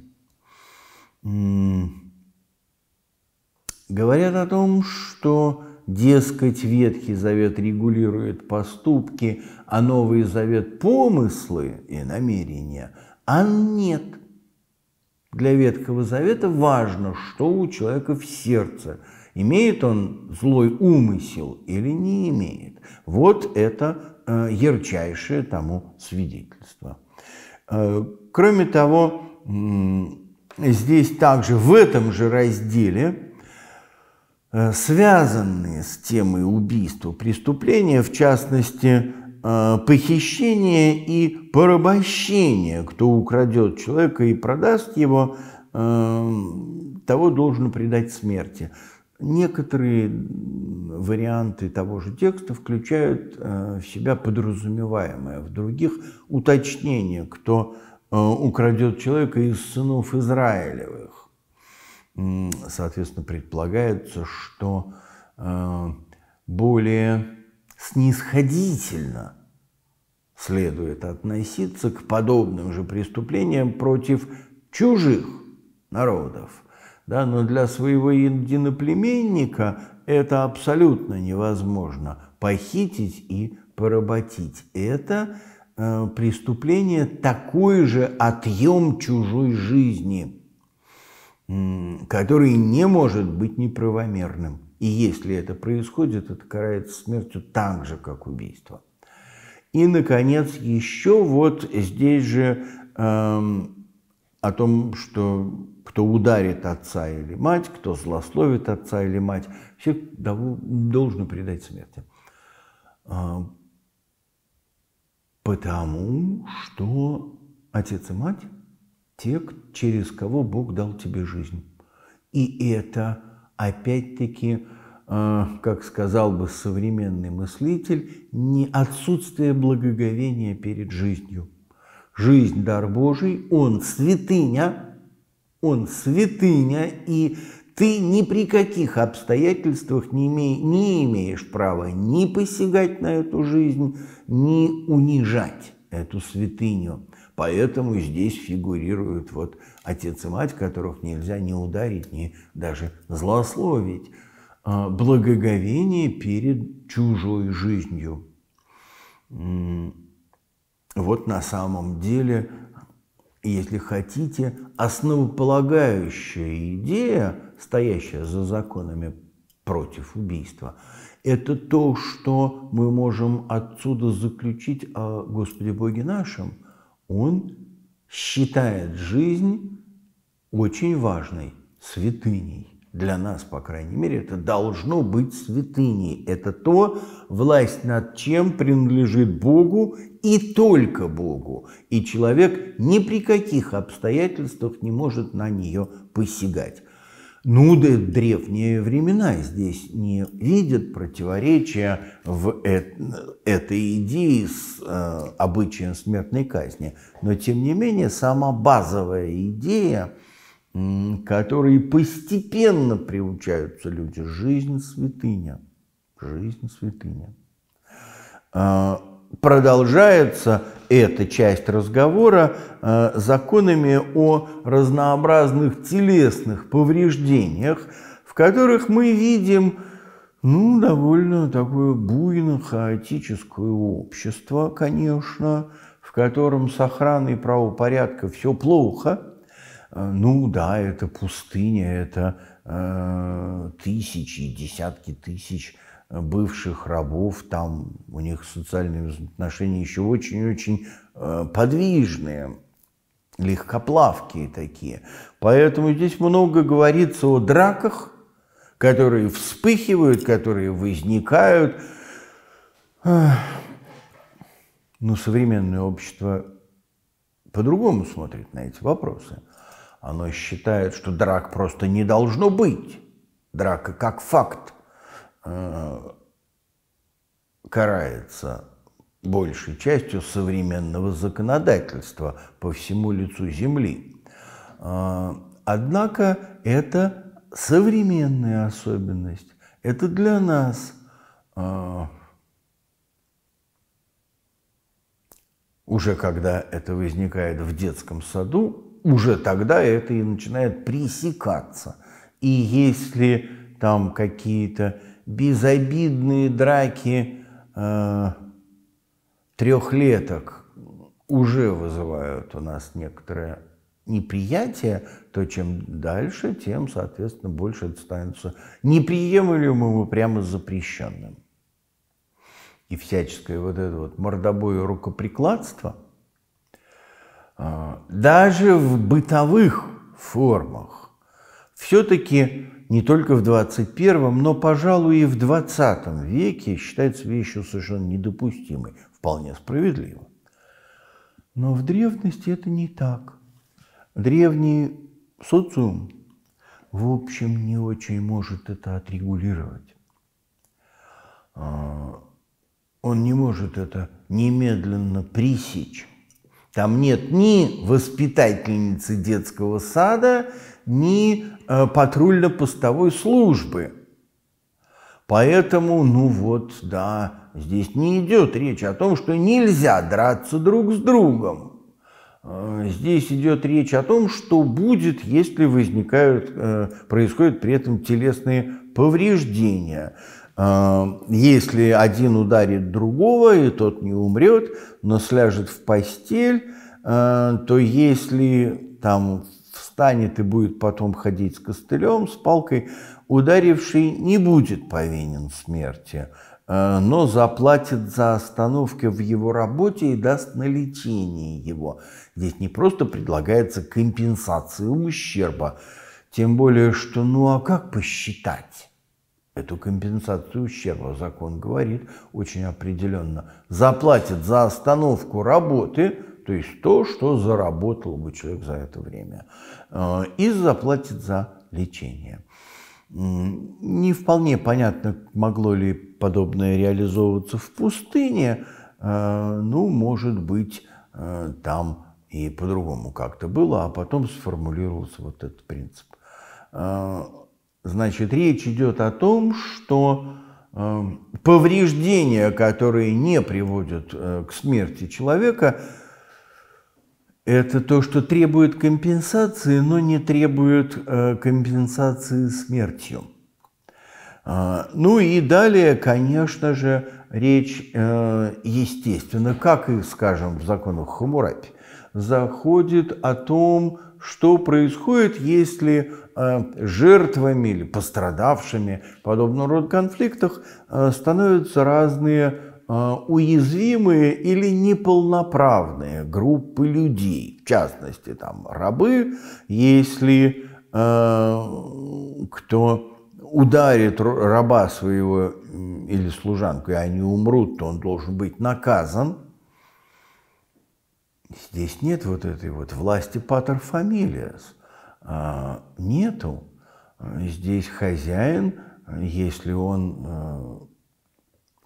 [SPEAKER 1] говорят о том, что, дескать, Ветхий Завет регулирует поступки, а Новый Завет – помыслы и намерения. А нет. Для Ветхого Завета важно, что у человека в сердце. Имеет он злой умысел или не имеет. Вот это э, ярчайшее тому свидетельство. Э, кроме того, здесь также в этом же разделе э, – связанные с темой убийства преступления, в частности, Э, похищение и порабощение. Кто украдет человека и продаст его, э, того должен предать смерти. Некоторые варианты того же текста включают э, в себя подразумеваемое, в других уточнение, кто украдет человека из сынов Израилевых. Соответственно, предполагается, что более снисходительно следует относиться к подобным же преступлениям против чужих народов. Да, но для своего единоплеменника это абсолютно невозможно похитить и поработить. Это э, преступление такой же отъем чужой жизни, который не может быть неправомерным. И если это происходит, это карается смертью так же, как убийство. И, наконец, еще вот здесь же эм, о том, что кто ударит отца или мать, кто злословит отца или мать, все должны предать смерти. Эм, потому что отец и мать – те, через кого Бог дал тебе жизнь. И это опять-таки, э, как сказал бы современный мыслитель, не отсутствие благоговения перед жизнью. Жизнь – дар Божий, он – святыня, он – святыня, и ты ни при каких обстоятельствах не, име, не имеешь права ни посягать на эту жизнь, ни унижать эту святыню. Поэтому здесь фигурируют вот отец и мать, которых нельзя ни ударить, ни даже злословить. А, благоговение перед чужой жизнью. Вот на самом деле, если хотите, основополагающая идея, стоящая за законами против убийства, это то, что мы можем отсюда заключить о Господе Боге нашем. Он считает жизнь очень важной святыней. Для нас, по крайней мере, это должно быть святыней. Это то, власть над чем принадлежит Богу и только Богу. И человек ни при каких обстоятельствах не может на нее посягать. Ну, да, древние времена здесь не видят противоречия в э этой идее с э, обычаем смертной казни. Но, тем не менее, сама базовая идея, которой постепенно приучаются люди, жизнь святыня, жизнь святыня, э, продолжается эта часть разговора э, законами о разнообразных телесных повреждениях, в которых мы видим ну, довольно такое буйно-хаотическое общество, конечно, в котором с охраной правопорядка все плохо. Э, ну да, это пустыня, это э, тысячи, десятки тысяч бывших рабов, там у них социальные отношения еще очень-очень э, подвижные, легкоплавкие такие. Поэтому здесь много говорится о драках, которые вспыхивают, которые возникают. Но современное общество по-другому смотрит на эти вопросы. Оно считает, что драк просто не должно быть. Драка как факт Э, карается большей частью современного законодательства по всему лицу Земли. Э, однако это современная особенность. Это для нас э, уже когда это возникает в детском саду, уже тогда это и начинает пресекаться. И если там какие-то безобидные драки э, трехлеток уже вызывают у нас некоторое неприятие, то чем дальше, тем, соответственно, больше это становится неприемлемым и прямо запрещенным. И всяческое вот это вот мордобое рукоприкладство э, даже в бытовых формах все-таки не только в 21, но, пожалуй, и в 20 веке считается вещью совершенно недопустимой, вполне справедливо. Но в древности это не так. Древний социум, в общем, не очень может это отрегулировать. А, он не может это немедленно пресечь. Там нет ни воспитательницы детского сада, ни э, патрульно-постовой службы. Поэтому, ну вот, да, здесь не идет речь о том, что нельзя драться друг с другом. Э, здесь идет речь о том, что будет, если возникают, э, происходят при этом телесные повреждения. Если один ударит другого, и тот не умрет, но сляжет в постель, то если там встанет и будет потом ходить с костылем, с палкой, ударивший не будет повинен смерти, э, но заплатит за остановки в его работе и даст на лечение его. Здесь не просто предлагается компенсация ущерба, тем более, что ну а как посчитать? Эту компенсацию ущерба закон говорит очень определенно. Заплатит за остановку работы, то есть то, что заработал бы человек за это время. Э, и заплатит за лечение. Не вполне понятно, могло ли подобное реализовываться в пустыне, э, ну, может быть, э, там и по-другому как-то было, а потом сформулировался вот этот принцип. Значит, речь идет о том, что повреждения, которые не приводят к смерти человека, это то, что требует компенсации, но не требует э, компенсации смертью. А, ну и далее, конечно же, речь, э, естественно, как и, скажем, в законах Хамурапи, заходит о том, что происходит, если э, жертвами или пострадавшими подобного рода конфликтах становятся разные а, уязвимые или неполноправные группы людей, в частности, там рабы, если а, кто ударит раба своего или служанку, и они умрут, то он должен быть наказан. Здесь нет вот этой вот власти патер фамилиас. А, нету. Здесь хозяин, если он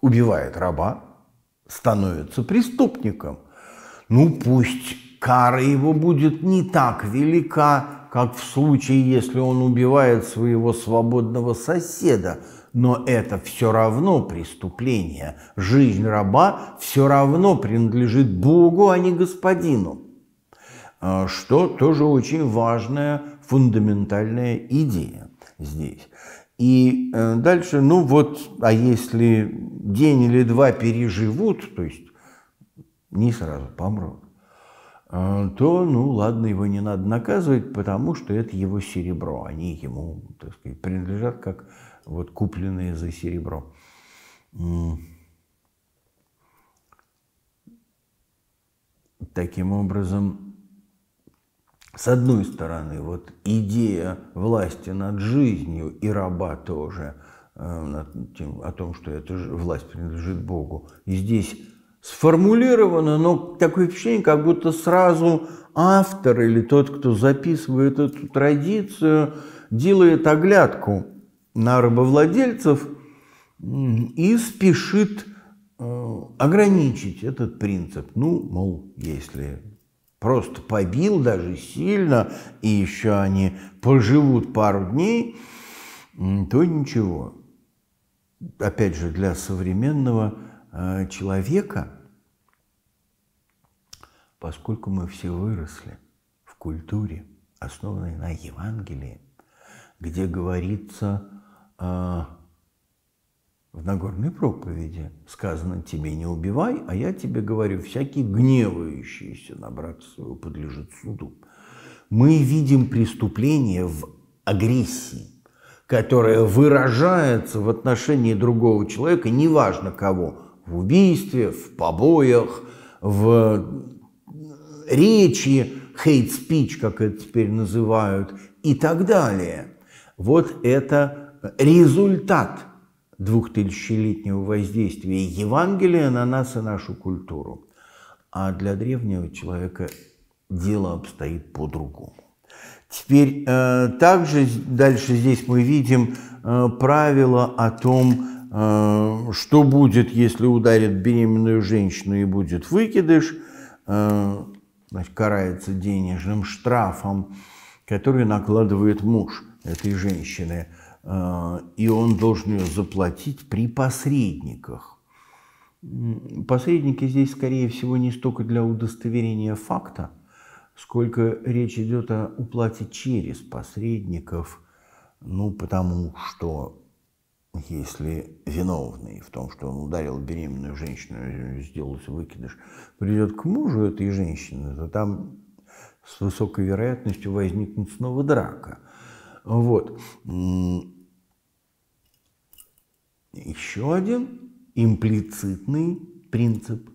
[SPEAKER 1] убивает раба, становится преступником. Ну пусть кара его будет не так велика, как в случае, если он убивает своего свободного соседа, но это все равно преступление. Жизнь раба все равно принадлежит Богу, а не господину. А, что тоже очень важная фундаментальная идея здесь. И э, дальше, ну вот, а если день или два переживут, то есть не сразу помрут, э, то, ну ладно, его не надо наказывать, потому что это его серебро, они ему, так сказать, принадлежат как вот купленные за серебро. Таким образом, с одной стороны, вот идея власти над жизнью и раба тоже, э, о том, что эта власть принадлежит Богу, и здесь сформулировано, но такое впечатление, как будто сразу автор или тот, кто записывает эту традицию, делает оглядку на рабовладельцев и спешит э, ограничить этот принцип. Ну, мол, если Просто побил даже сильно, и еще они поживут пару дней, то ничего. Опять же, для современного э, человека, поскольку мы все выросли в культуре, основанной на Евангелии, где говорится э, в Нагорной проповеди сказано «тебе не убивай», а я тебе говорю, всякий гневающийся на брата своего подлежит суду. Мы видим преступление в агрессии, которая выражается в отношении другого человека, неважно кого, в убийстве, в побоях, в речи, хейт-спич, как это теперь называют, и так далее. Вот это результат – двухтысячелетнего воздействия Евангелия на нас и нашу культуру. А для древнего человека дело обстоит по-другому. Теперь э, также дальше здесь мы видим э, правило о том, э, что будет, если ударит беременную женщину и будет выкидыш, значит, карается денежным штрафом, который накладывает муж этой женщины – и он должен ее заплатить при посредниках. Посредники здесь, скорее всего, не столько для удостоверения факта, сколько речь идет о уплате через посредников, ну, потому что если виновный в том, что он ударил беременную женщину и сделался выкидыш, придет к мужу этой женщины, то там с высокой вероятностью возникнет снова драка – вот. Еще один имплицитный принцип.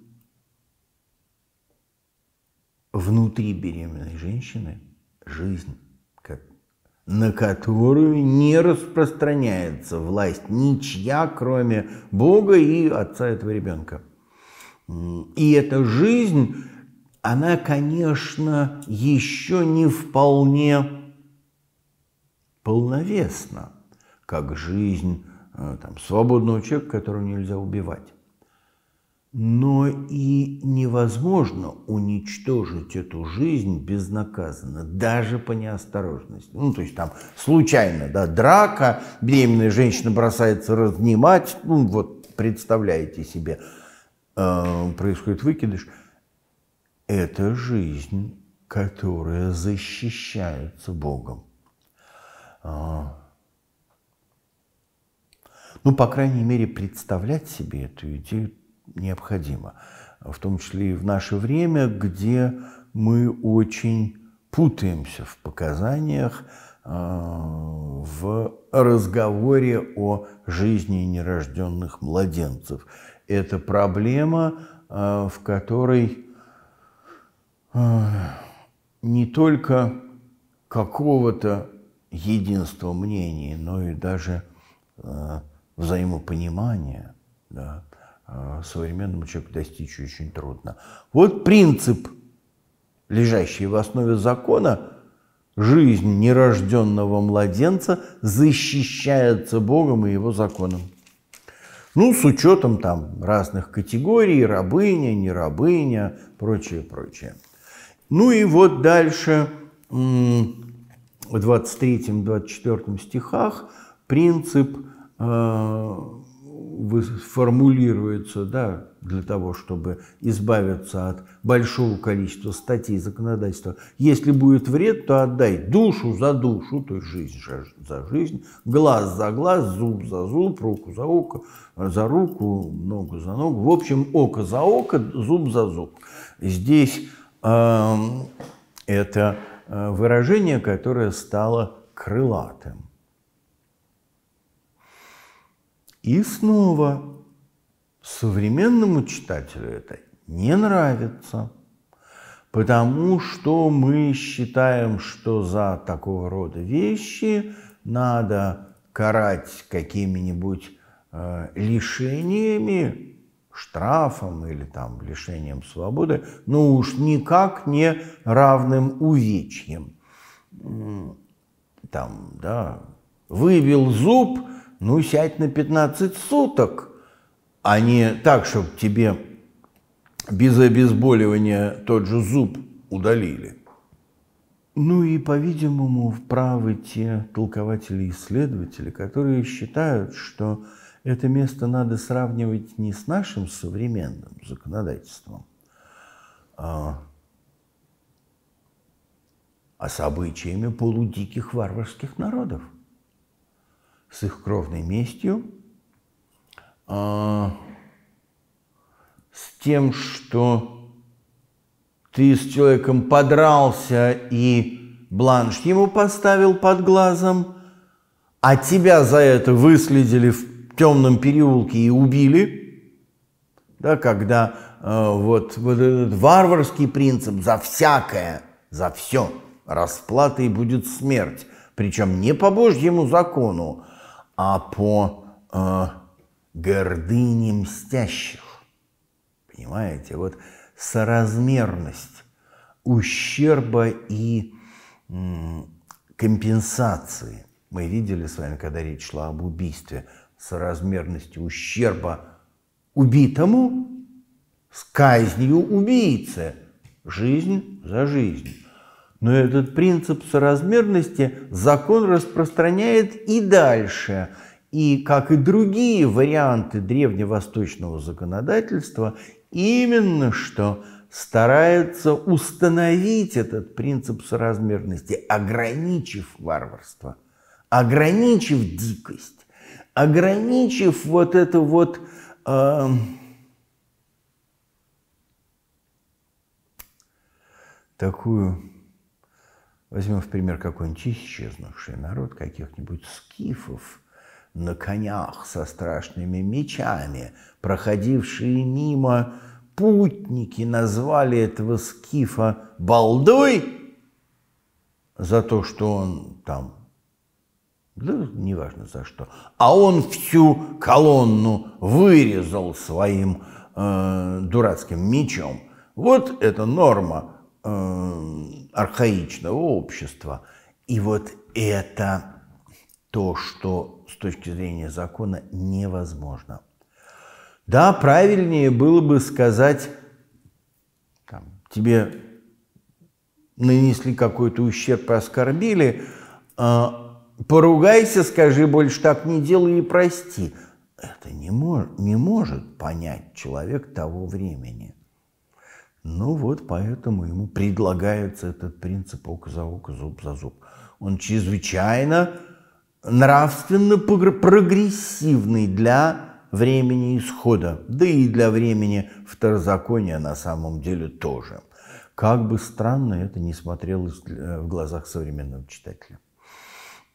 [SPEAKER 1] Внутри беременной женщины жизнь, как, на которую не распространяется власть ничья, кроме Бога и отца этого ребенка. И эта жизнь, она, конечно, еще не вполне полновесно, как жизнь э, там, свободного человека, которого нельзя убивать. Но и невозможно уничтожить эту жизнь безнаказанно, даже по неосторожности. Ну, то есть там случайно, да, драка, беременная женщина бросается разнимать, ну, вот представляете себе, э, происходит выкидыш. Это жизнь, которая защищается Богом. А. Ну, по крайней мере, представлять себе эту идею необходимо. В том числе и в наше время, где мы очень путаемся в показаниях, а, в разговоре о жизни нерожденных младенцев. Это проблема, а, в которой не только какого-то единство мнений, но и даже э, взаимопонимания да, э, современному человеку достичь очень трудно. Вот принцип, лежащий в основе закона, жизнь нерожденного младенца защищается Богом и его законом. Ну, с учетом там разных категорий, рабыня, не рабыня, прочее, прочее. Ну и вот дальше в 23-24 стихах принцип э, формулируется да, для того, чтобы избавиться от большого количества статей законодательства. Если будет вред, то отдай душу за душу, то есть жизнь за жизнь, глаз за глаз, зуб за зуб, руку за око, за руку, ногу за ногу. В общем, око за око, зуб за зуб. Здесь э, это Э, выражение, которое стало крылатым. И снова современному читателю это не нравится, потому что мы считаем, что за такого рода вещи надо карать какими-нибудь э, лишениями, штрафом или там лишением свободы, но уж никак не равным увечьем. Там, да, выбил зуб, ну сядь на 15 суток, а не так, чтобы тебе без обезболивания тот же зуб удалили. Ну и, по-видимому, вправы те толкователи и исследователи, которые считают, что это место надо сравнивать не с нашим современным законодательством, а, а с обычаями полудиких варварских народов, с их кровной местью, а, с тем, что ты с человеком подрался и бланш ему поставил под глазом, а тебя за это выследили в темном переулке и убили, да, когда э, вот, вот этот варварский принцип за всякое, за все расплатой будет смерть. Причем не по Божьему закону, а по э, гордыне мстящих. Понимаете, вот соразмерность ущерба и компенсации. Мы видели с вами, когда речь шла об убийстве – соразмерности ущерба убитому с казнью убийцы, жизнь за жизнь. Но этот принцип соразмерности закон распространяет и дальше. И, как и другие варианты древневосточного законодательства, именно что старается установить этот принцип соразмерности, ограничив варварство, ограничив дикость ограничив вот это вот э, такую, возьмем в пример какой-нибудь исчезнувший народ, каких-нибудь скифов на конях со страшными мечами, проходившие мимо путники назвали этого скифа балдой за то, что он там да неважно за что, а он всю колонну вырезал своим э, дурацким мечом. Вот это норма э, архаичного общества. И вот это то, что с точки зрения закона невозможно. Да, правильнее было бы сказать, там, тебе нанесли какой-то ущерб и оскорбили, а, Поругайся, скажи, больше так не делай и прости. Это не, мож, не может понять человек того времени. Ну вот поэтому ему предлагается этот принцип око за око, зуб за зуб. Он чрезвычайно нравственно прогрессивный для времени исхода, да и для времени второзакония на самом деле тоже. Как бы странно это не смотрелось в глазах современного читателя.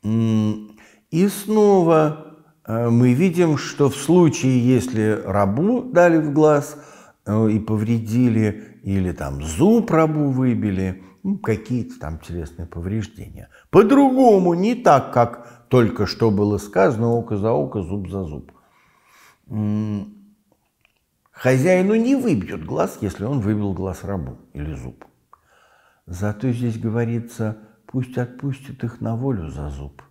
[SPEAKER 1] И снова э, мы видим, что в случае, если рабу дали в глаз э, и повредили, или там зуб рабу выбили, ну, какие-то там телесные повреждения. По-другому, не так, как только что было сказано, око за око, зуб за зуб. Хозяину не выбьет глаз, если он выбил глаз рабу или зуб. Зато здесь говорится – пусть отпустит их на волю за зуб.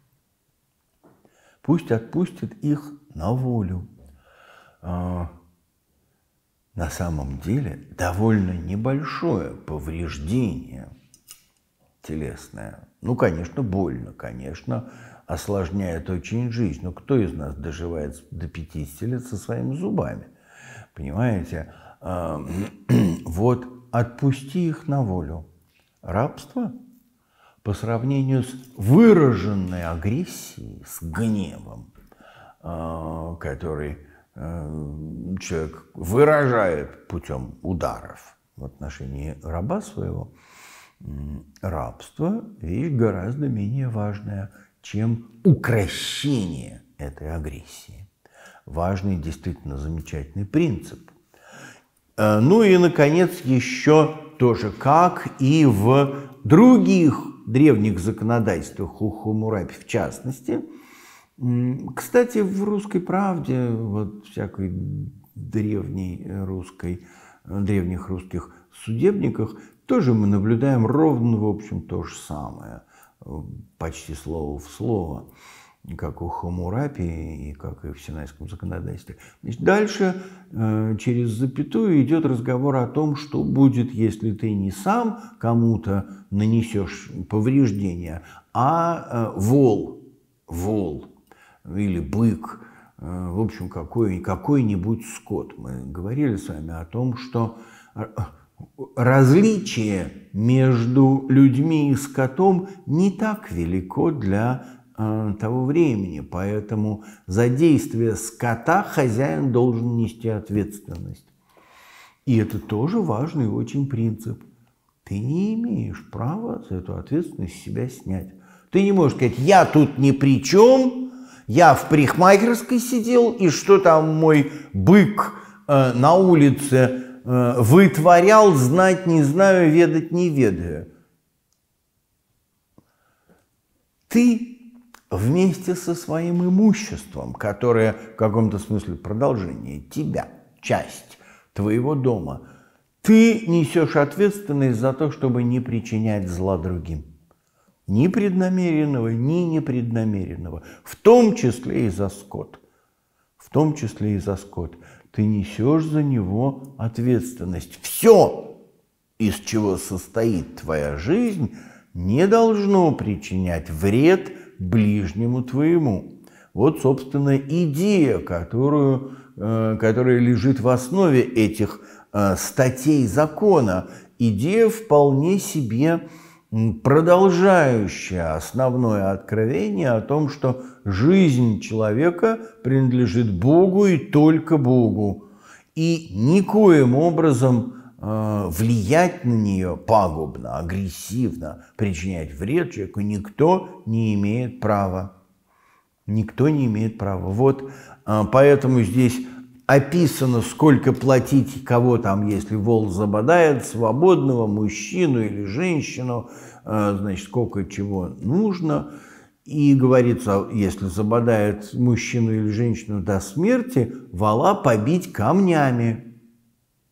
[SPEAKER 1] Пусть отпустит их на волю. А, на самом деле довольно небольшое повреждение телесное. Ну, конечно, больно, конечно, осложняет очень жизнь. Но кто из нас доживает до 50 лет со своими зубами? Понимаете? А, вот отпусти их на волю. Рабство – по сравнению с выраженной агрессией, с гневом, э, который э, человек выражает путем ударов в отношении раба своего, рабство – вещь гораздо менее важная, чем укращение этой агрессии. Важный, действительно замечательный принцип. Э, ну и, наконец, еще тоже как и в других древних законодательствах у в частности. Кстати, в «Русской правде», вот всякой древней русской, древних русских судебниках, тоже мы наблюдаем ровно, в общем, то же самое, э, почти слово в слово как у Хамурапи и как и в синайском законодательстве. Значит, дальше э, через запятую идет разговор о том, что будет, если ты не сам кому-то нанесешь повреждение, а э, вол, вол или бык, э, в общем, какой, какой-нибудь скот. Мы говорили с вами о том, что различие между людьми и скотом не так велико для Э, того времени. Поэтому за действие скота хозяин должен нести ответственность. И это тоже важный очень принцип. Ты не имеешь права за эту ответственность себя снять. Ты не можешь сказать, я тут ни при чем, я в парикмахерской сидел, и что там мой бык э, на улице э, вытворял, знать не знаю, ведать не ведаю. Ты вместе со своим имуществом, которое в каком-то смысле продолжение тебя, часть твоего дома, ты несешь ответственность за то, чтобы не причинять зла другим. Ни преднамеренного, ни непреднамеренного. В том числе и за скот. В том числе и за скот. Ты несешь за него ответственность. Все, из чего состоит твоя жизнь, не должно причинять вред ближнему твоему. Вот, собственно, идея, которую, э, которая лежит в основе этих э, статей закона. Идея вполне себе продолжающая основное откровение о том, что жизнь человека принадлежит Богу и только Богу. И никоим образом Э, влиять на нее пагубно, агрессивно, причинять вред человеку никто не имеет права. Никто не имеет права. Вот э, поэтому здесь описано, сколько платить кого там, если вол забодает, свободного мужчину или женщину, э, значит, сколько чего нужно. И говорится, если забодает мужчину или женщину до смерти, вала побить камнями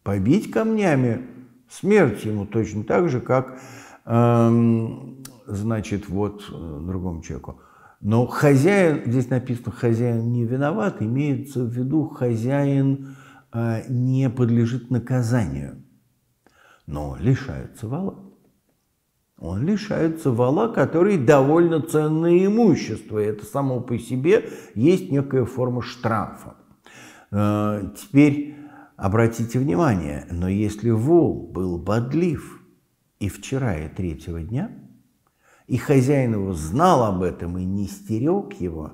[SPEAKER 1] побить камнями, смерть ему точно так же, как, эм, значит, вот э, другому человеку. Но хозяин, здесь написано, хозяин не виноват, имеется в виду, хозяин э, не подлежит наказанию, но лишается вала. Он лишается вала, который довольно ценное имущество. И это само по себе есть некая форма штрафа. Э, теперь Обратите внимание, но если вол был бодлив и вчера, и третьего дня, и хозяин его знал об этом и не стерег его,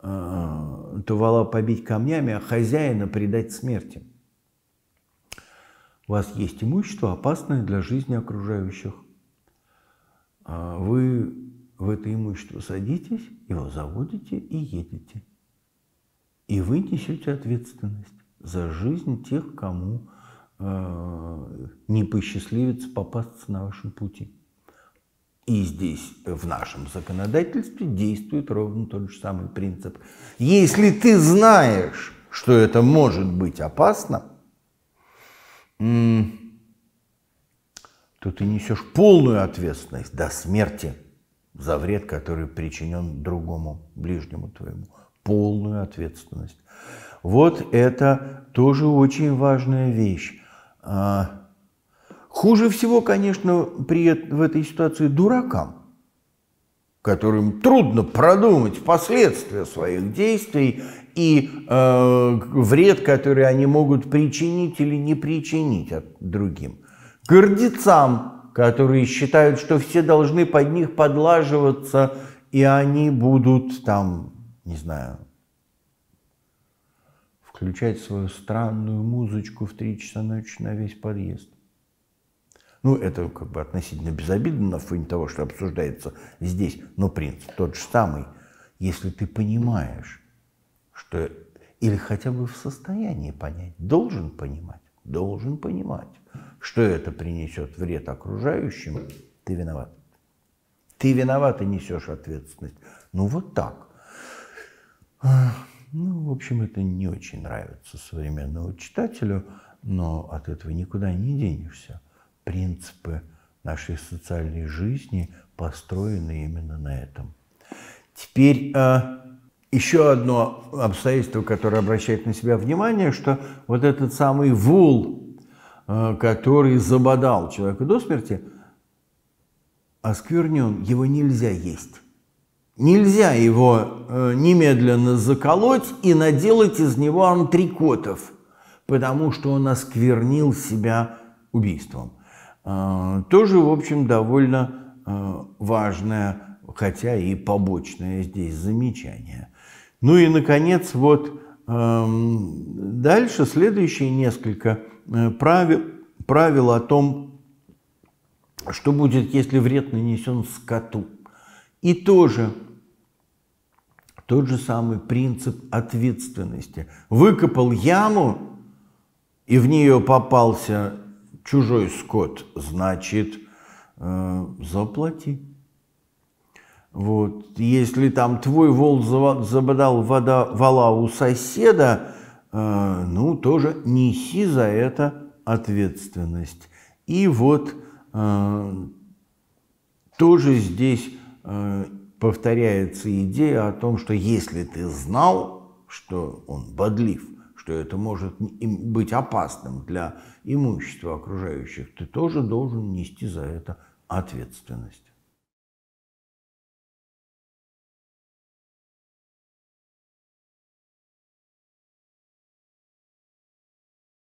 [SPEAKER 1] э, то вола побить камнями, а хозяина предать смерти. У вас есть имущество, опасное для жизни окружающих. А вы в это имущество садитесь, его заводите и едете. И вы несете ответственность за жизнь тех, кому э, не посчастливится попасться на вашем пути. И здесь в нашем законодательстве действует ровно тот же самый принцип. Если ты знаешь, что это может быть опасно, то ты несешь полную ответственность до смерти за вред, который причинен другому, ближнему твоему. Полную ответственность. Вот это тоже очень важная вещь. А, хуже всего, конечно, при, в этой ситуации дуракам, которым трудно продумать последствия своих действий и э, вред, который они могут причинить или не причинить от другим. Гордецам, которые считают, что все должны под них подлаживаться, и они будут там, не знаю, включать свою странную музычку в три часа ночи на весь подъезд. Ну, это как бы относительно безобидно на фоне того, что обсуждается здесь, но принцип тот же самый. Если ты понимаешь, что или хотя бы в состоянии понять, должен понимать, должен понимать, что это принесет вред окружающим, ты виноват. Ты виноват и несешь ответственность. Ну вот так. Ну, в общем, это не очень нравится современному читателю, но от этого никуда не денешься. Принципы нашей социальной жизни построены именно на этом. Теперь э, еще одно обстоятельство, которое обращает на себя внимание, что вот этот самый вул, э, который забодал человека до смерти, осквернен, его нельзя есть. Нельзя его э, немедленно заколоть и наделать из него антрикотов, потому что он осквернил себя убийством. Э, тоже, в общем, довольно э, важное, хотя и побочное здесь замечание. Ну и, наконец, вот э, дальше следующие несколько э, правил, правил о том, что будет, если вред нанесен скоту. И тоже тот же самый принцип ответственности. Выкопал яму, и в нее попался чужой скот, значит, э, заплати. Вот. Если там твой вол забодал вода, вала у соседа, э, ну, тоже неси за это ответственность. И вот э, тоже здесь Э, повторяется идея о том, что если ты знал, что он бодлив, что это может быть опасным для имущества окружающих, ты тоже должен нести за это ответственность.